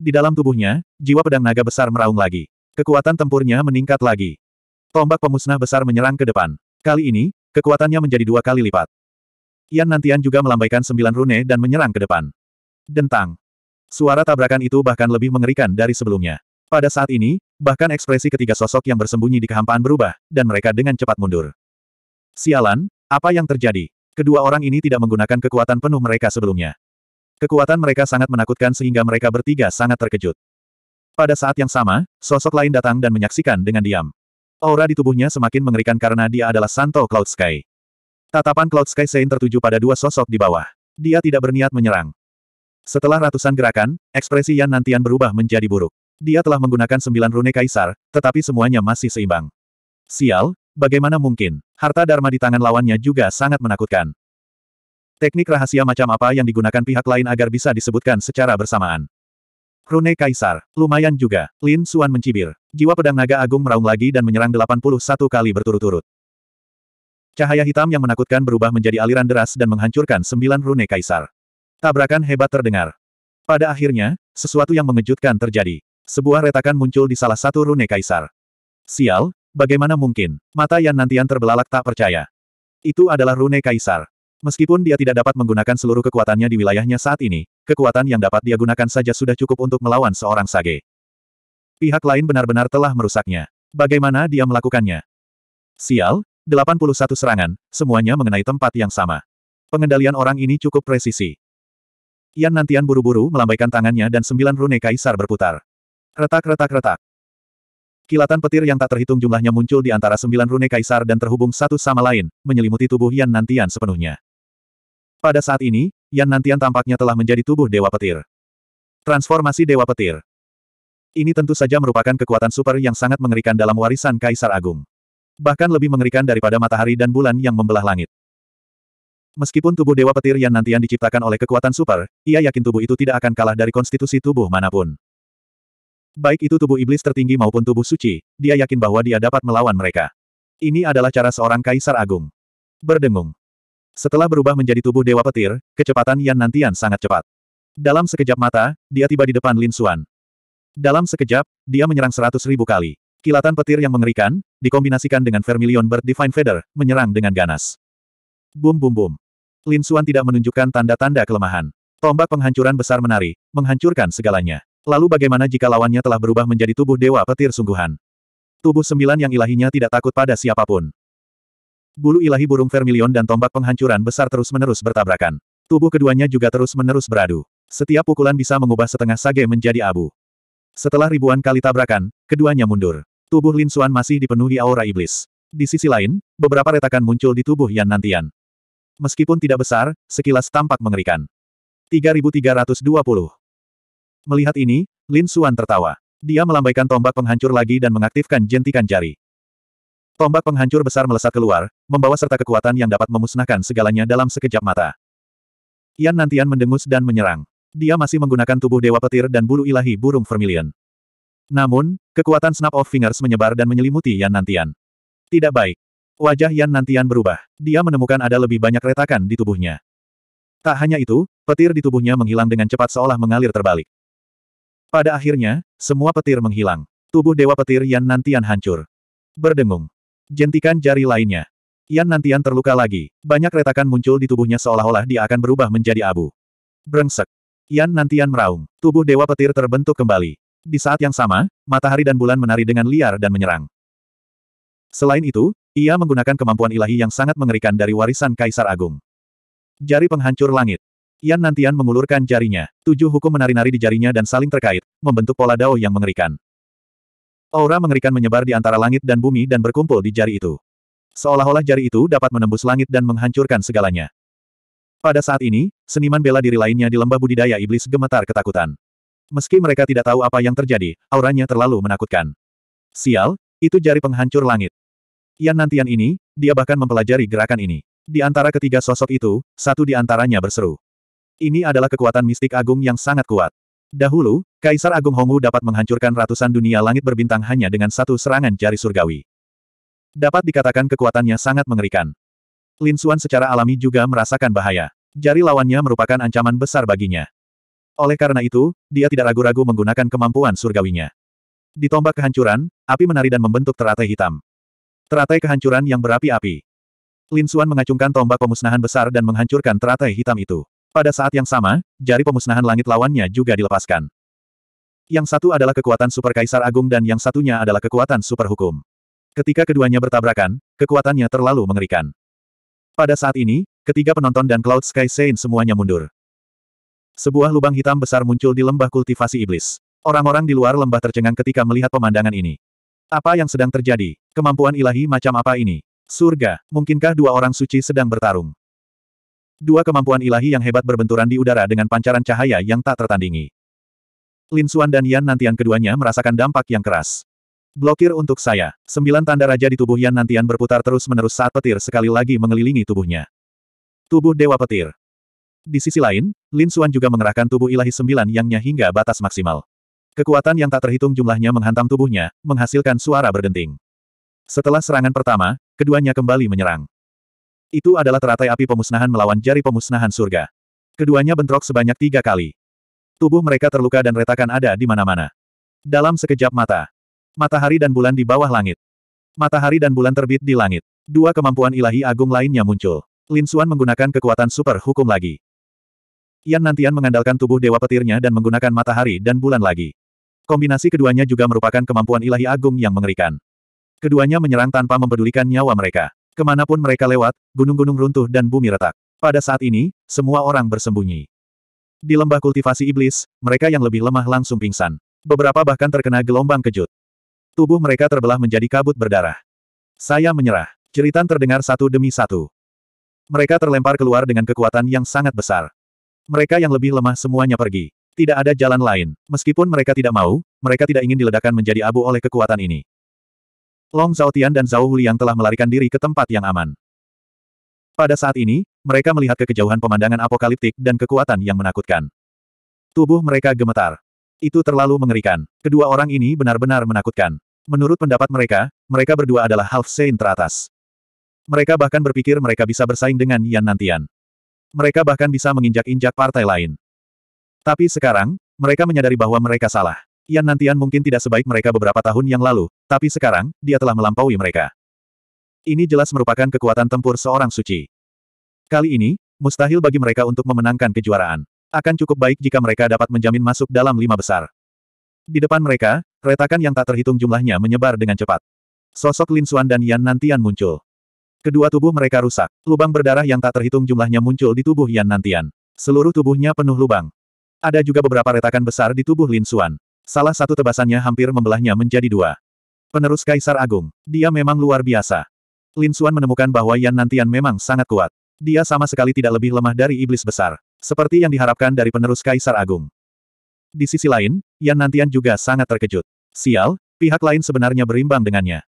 Di dalam tubuhnya, jiwa pedang naga besar meraung lagi. Kekuatan tempurnya meningkat lagi. Tombak pemusnah besar menyerang ke depan. Kali ini, kekuatannya menjadi dua kali lipat. Yan Nantian juga melambaikan sembilan rune dan menyerang ke depan. Dentang. Suara tabrakan itu bahkan lebih mengerikan dari sebelumnya. Pada saat ini, Bahkan ekspresi ketiga sosok yang bersembunyi di kehampaan berubah, dan mereka dengan cepat mundur. Sialan, apa yang terjadi? Kedua orang ini tidak menggunakan kekuatan penuh mereka sebelumnya. Kekuatan mereka sangat menakutkan sehingga mereka bertiga sangat terkejut. Pada saat yang sama, sosok lain datang dan menyaksikan dengan diam. Aura di tubuhnya semakin mengerikan karena dia adalah Santo Cloud Sky. Tatapan Cloud Sky Sein tertuju pada dua sosok di bawah. Dia tidak berniat menyerang. Setelah ratusan gerakan, ekspresi Yan Nantian berubah menjadi buruk. Dia telah menggunakan sembilan rune kaisar, tetapi semuanya masih seimbang. Sial, bagaimana mungkin? Harta Dharma di tangan lawannya juga sangat menakutkan. Teknik rahasia macam apa yang digunakan pihak lain agar bisa disebutkan secara bersamaan? Rune Kaisar. Lumayan juga. Lin Suan mencibir. Jiwa pedang naga agung meraung lagi dan menyerang 81 kali berturut-turut. Cahaya hitam yang menakutkan berubah menjadi aliran deras dan menghancurkan sembilan rune kaisar. Tabrakan hebat terdengar. Pada akhirnya, sesuatu yang mengejutkan terjadi. Sebuah retakan muncul di salah satu rune kaisar. Sial, bagaimana mungkin? Mata Yan Nantian terbelalak tak percaya. Itu adalah rune kaisar. Meskipun dia tidak dapat menggunakan seluruh kekuatannya di wilayahnya saat ini, kekuatan yang dapat dia gunakan saja sudah cukup untuk melawan seorang sage. Pihak lain benar-benar telah merusaknya. Bagaimana dia melakukannya? Sial, 81 serangan, semuanya mengenai tempat yang sama. Pengendalian orang ini cukup presisi. Yan Nantian buru-buru melambaikan tangannya dan sembilan rune kaisar berputar. Retak-retak-retak. Kilatan petir yang tak terhitung jumlahnya muncul di antara sembilan rune kaisar dan terhubung satu sama lain, menyelimuti tubuh Yan Nantian sepenuhnya. Pada saat ini, Yan Nantian tampaknya telah menjadi tubuh Dewa Petir. Transformasi Dewa Petir Ini tentu saja merupakan kekuatan super yang sangat mengerikan dalam warisan Kaisar Agung. Bahkan lebih mengerikan daripada matahari dan bulan yang membelah langit. Meskipun tubuh Dewa Petir Yan Nantian diciptakan oleh kekuatan super, ia yakin tubuh itu tidak akan kalah dari konstitusi tubuh manapun. Baik itu tubuh iblis tertinggi maupun tubuh suci, dia yakin bahwa dia dapat melawan mereka. Ini adalah cara seorang kaisar agung. Berdengung. Setelah berubah menjadi tubuh Dewa Petir, kecepatan Yan Nantian sangat cepat. Dalam sekejap mata, dia tiba di depan Lin Xuan. Dalam sekejap, dia menyerang seratus ribu kali. Kilatan petir yang mengerikan, dikombinasikan dengan Vermilion Bird Divine Feather, menyerang dengan ganas. Bum bum bum. Lin Xuan tidak menunjukkan tanda-tanda kelemahan. Tombak penghancuran besar menari, menghancurkan segalanya. Lalu bagaimana jika lawannya telah berubah menjadi tubuh dewa petir sungguhan? Tubuh sembilan yang ilahinya tidak takut pada siapapun. Bulu ilahi burung vermilion dan tombak penghancuran besar terus-menerus bertabrakan. Tubuh keduanya juga terus-menerus beradu. Setiap pukulan bisa mengubah setengah sage menjadi abu. Setelah ribuan kali tabrakan, keduanya mundur. Tubuh Lin Xuan masih dipenuhi aura iblis. Di sisi lain, beberapa retakan muncul di tubuh Yan Nantian. Meskipun tidak besar, sekilas tampak mengerikan. 3320 Melihat ini, Lin Suan tertawa. Dia melambaikan tombak penghancur lagi dan mengaktifkan jentikan jari. Tombak penghancur besar melesat keluar, membawa serta kekuatan yang dapat memusnahkan segalanya dalam sekejap mata. Yan Nantian mendengus dan menyerang. Dia masih menggunakan tubuh Dewa Petir dan bulu ilahi burung vermilion. Namun, kekuatan Snap of Fingers menyebar dan menyelimuti Yan Nantian. Tidak baik. Wajah Yan Nantian berubah. Dia menemukan ada lebih banyak retakan di tubuhnya. Tak hanya itu, petir di tubuhnya menghilang dengan cepat seolah mengalir terbalik. Pada akhirnya, semua petir menghilang. Tubuh Dewa Petir Yan Nantian hancur. Berdengung. Jentikan jari lainnya. Yan Nantian terluka lagi. Banyak retakan muncul di tubuhnya seolah-olah dia akan berubah menjadi abu. Brengsek. Yan Nantian meraung. Tubuh Dewa Petir terbentuk kembali. Di saat yang sama, matahari dan bulan menari dengan liar dan menyerang. Selain itu, ia menggunakan kemampuan ilahi yang sangat mengerikan dari warisan Kaisar Agung. Jari penghancur langit. Yan Nantian mengulurkan jarinya. Tujuh hukum menari-nari di jarinya dan saling terkait, membentuk pola dao yang mengerikan. Aura mengerikan menyebar di antara langit dan bumi dan berkumpul di jari itu. Seolah-olah jari itu dapat menembus langit dan menghancurkan segalanya. Pada saat ini, seniman bela diri lainnya di lembah budidaya iblis gemetar ketakutan. Meski mereka tidak tahu apa yang terjadi, auranya terlalu menakutkan. Sial, itu jari penghancur langit. Yan Nantian ini, dia bahkan mempelajari gerakan ini. Di antara ketiga sosok itu, satu di antaranya berseru. Ini adalah kekuatan mistik agung yang sangat kuat. Dahulu, Kaisar Agung Hongwu dapat menghancurkan ratusan dunia langit berbintang hanya dengan satu serangan jari surgawi. Dapat dikatakan kekuatannya sangat mengerikan. Lin Xuan secara alami juga merasakan bahaya. Jari lawannya merupakan ancaman besar baginya. Oleh karena itu, dia tidak ragu-ragu menggunakan kemampuan surgawinya. Di tombak kehancuran, api menari dan membentuk teratai hitam. Teratai kehancuran yang berapi-api. Lin Xuan mengacungkan tombak pemusnahan besar dan menghancurkan teratai hitam itu. Pada saat yang sama, jari pemusnahan langit lawannya juga dilepaskan. Yang satu adalah kekuatan Super Kaisar Agung dan yang satunya adalah kekuatan Super Hukum. Ketika keduanya bertabrakan, kekuatannya terlalu mengerikan. Pada saat ini, ketiga penonton dan Cloud Sky Saint semuanya mundur. Sebuah lubang hitam besar muncul di lembah kultivasi iblis. Orang-orang di luar lembah tercengang ketika melihat pemandangan ini. Apa yang sedang terjadi? Kemampuan ilahi macam apa ini? Surga, mungkinkah dua orang suci sedang bertarung? Dua kemampuan ilahi yang hebat berbenturan di udara dengan pancaran cahaya yang tak tertandingi. Lin Xuan dan Yan Nantian keduanya merasakan dampak yang keras. Blokir untuk saya. Sembilan tanda raja di tubuh Yan Nantian berputar terus-menerus saat petir sekali lagi mengelilingi tubuhnya. Tubuh Dewa Petir. Di sisi lain, Lin Xuan juga mengerahkan tubuh ilahi sembilan yangnya hingga batas maksimal. Kekuatan yang tak terhitung jumlahnya menghantam tubuhnya, menghasilkan suara berdenting. Setelah serangan pertama, keduanya kembali menyerang. Itu adalah teratai api pemusnahan melawan jari pemusnahan surga. Keduanya bentrok sebanyak tiga kali. Tubuh mereka terluka dan retakan ada di mana-mana. Dalam sekejap mata, matahari dan bulan di bawah langit. Matahari dan bulan terbit di langit. Dua kemampuan ilahi agung lainnya muncul. Lin Suan menggunakan kekuatan super hukum lagi. Yan Nantian mengandalkan tubuh Dewa Petirnya dan menggunakan matahari dan bulan lagi. Kombinasi keduanya juga merupakan kemampuan ilahi agung yang mengerikan. Keduanya menyerang tanpa mempedulikan nyawa mereka. Kemanapun mereka lewat, gunung-gunung runtuh dan bumi retak. Pada saat ini, semua orang bersembunyi. Di lembah kultivasi iblis, mereka yang lebih lemah langsung pingsan. Beberapa bahkan terkena gelombang kejut. Tubuh mereka terbelah menjadi kabut berdarah. Saya menyerah. Ceritan terdengar satu demi satu. Mereka terlempar keluar dengan kekuatan yang sangat besar. Mereka yang lebih lemah semuanya pergi. Tidak ada jalan lain. Meskipun mereka tidak mau, mereka tidak ingin diledakkan menjadi abu oleh kekuatan ini. Long Tian dan Zhao Huliang telah melarikan diri ke tempat yang aman. Pada saat ini, mereka melihat ke kejauhan pemandangan apokaliptik dan kekuatan yang menakutkan. Tubuh mereka gemetar. Itu terlalu mengerikan. Kedua orang ini benar-benar menakutkan. Menurut pendapat mereka, mereka berdua adalah half saint teratas. Mereka bahkan berpikir mereka bisa bersaing dengan Yan Nantian. Mereka bahkan bisa menginjak-injak partai lain. Tapi sekarang, mereka menyadari bahwa mereka salah. Yan Nantian mungkin tidak sebaik mereka beberapa tahun yang lalu, tapi sekarang, dia telah melampaui mereka. Ini jelas merupakan kekuatan tempur seorang suci. Kali ini, mustahil bagi mereka untuk memenangkan kejuaraan. Akan cukup baik jika mereka dapat menjamin masuk dalam lima besar. Di depan mereka, retakan yang tak terhitung jumlahnya menyebar dengan cepat. Sosok Lin Xuan dan Yan Nantian muncul. Kedua tubuh mereka rusak. Lubang berdarah yang tak terhitung jumlahnya muncul di tubuh Yan Nantian. Seluruh tubuhnya penuh lubang. Ada juga beberapa retakan besar di tubuh Lin Xuan. Salah satu tebasannya hampir membelahnya menjadi dua. Penerus Kaisar Agung. Dia memang luar biasa. Lin Suan menemukan bahwa Yan Nantian memang sangat kuat. Dia sama sekali tidak lebih lemah dari iblis besar. Seperti yang diharapkan dari penerus Kaisar Agung. Di sisi lain, Yan Nantian juga sangat terkejut. Sial, pihak lain sebenarnya berimbang dengannya.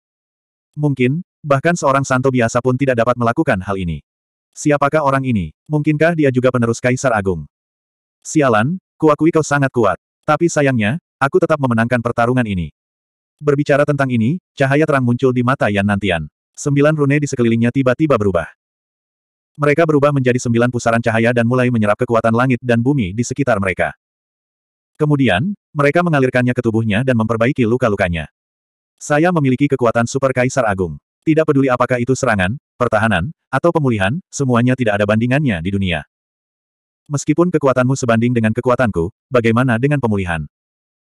Mungkin, bahkan seorang santo biasa pun tidak dapat melakukan hal ini. Siapakah orang ini? Mungkinkah dia juga penerus Kaisar Agung? Sialan, kuakui kau sangat kuat. Tapi sayangnya, Aku tetap memenangkan pertarungan ini. Berbicara tentang ini, cahaya terang muncul di mata Yan Nantian. Sembilan rune di sekelilingnya tiba-tiba berubah. Mereka berubah menjadi sembilan pusaran cahaya dan mulai menyerap kekuatan langit dan bumi di sekitar mereka. Kemudian, mereka mengalirkannya ke tubuhnya dan memperbaiki luka-lukanya. Saya memiliki kekuatan Super Kaisar Agung. Tidak peduli apakah itu serangan, pertahanan, atau pemulihan, semuanya tidak ada bandingannya di dunia. Meskipun kekuatanmu sebanding dengan kekuatanku, bagaimana dengan pemulihan?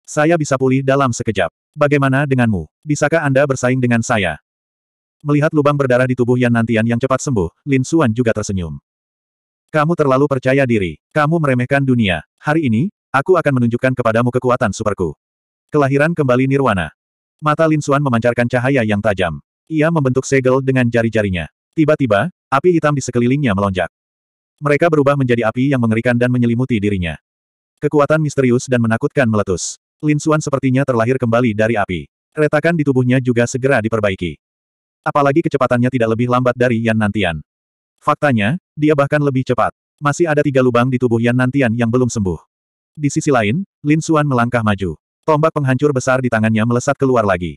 Saya bisa pulih dalam sekejap. Bagaimana denganmu? Bisakah Anda bersaing dengan saya? Melihat lubang berdarah di tubuh Yan Nantian yang cepat sembuh, Lin Xuan juga tersenyum. Kamu terlalu percaya diri. Kamu meremehkan dunia. Hari ini, aku akan menunjukkan kepadamu kekuatan superku. Kelahiran kembali Nirwana. Mata Lin Xuan memancarkan cahaya yang tajam. Ia membentuk segel dengan jari-jarinya. Tiba-tiba, api hitam di sekelilingnya melonjak. Mereka berubah menjadi api yang mengerikan dan menyelimuti dirinya. Kekuatan misterius dan menakutkan meletus. Lin Xuan sepertinya terlahir kembali dari api. Retakan di tubuhnya juga segera diperbaiki. Apalagi kecepatannya tidak lebih lambat dari Yan Nantian. Faktanya, dia bahkan lebih cepat. Masih ada tiga lubang di tubuh Yan Nantian yang belum sembuh. Di sisi lain, Lin Xuan melangkah maju. Tombak penghancur besar di tangannya melesat keluar lagi.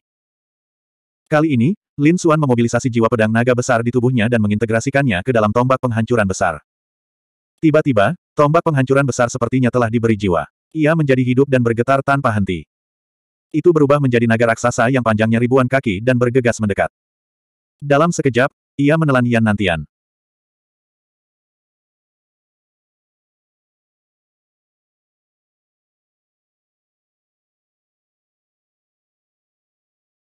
Kali ini, Lin Xuan memobilisasi jiwa pedang naga besar di tubuhnya dan mengintegrasikannya ke dalam tombak penghancuran besar. Tiba-tiba, tombak penghancuran besar sepertinya telah diberi jiwa. Ia menjadi hidup dan bergetar tanpa henti. Itu berubah menjadi naga raksasa yang panjangnya ribuan kaki dan bergegas mendekat. Dalam sekejap, ia menelan Yan Nantian.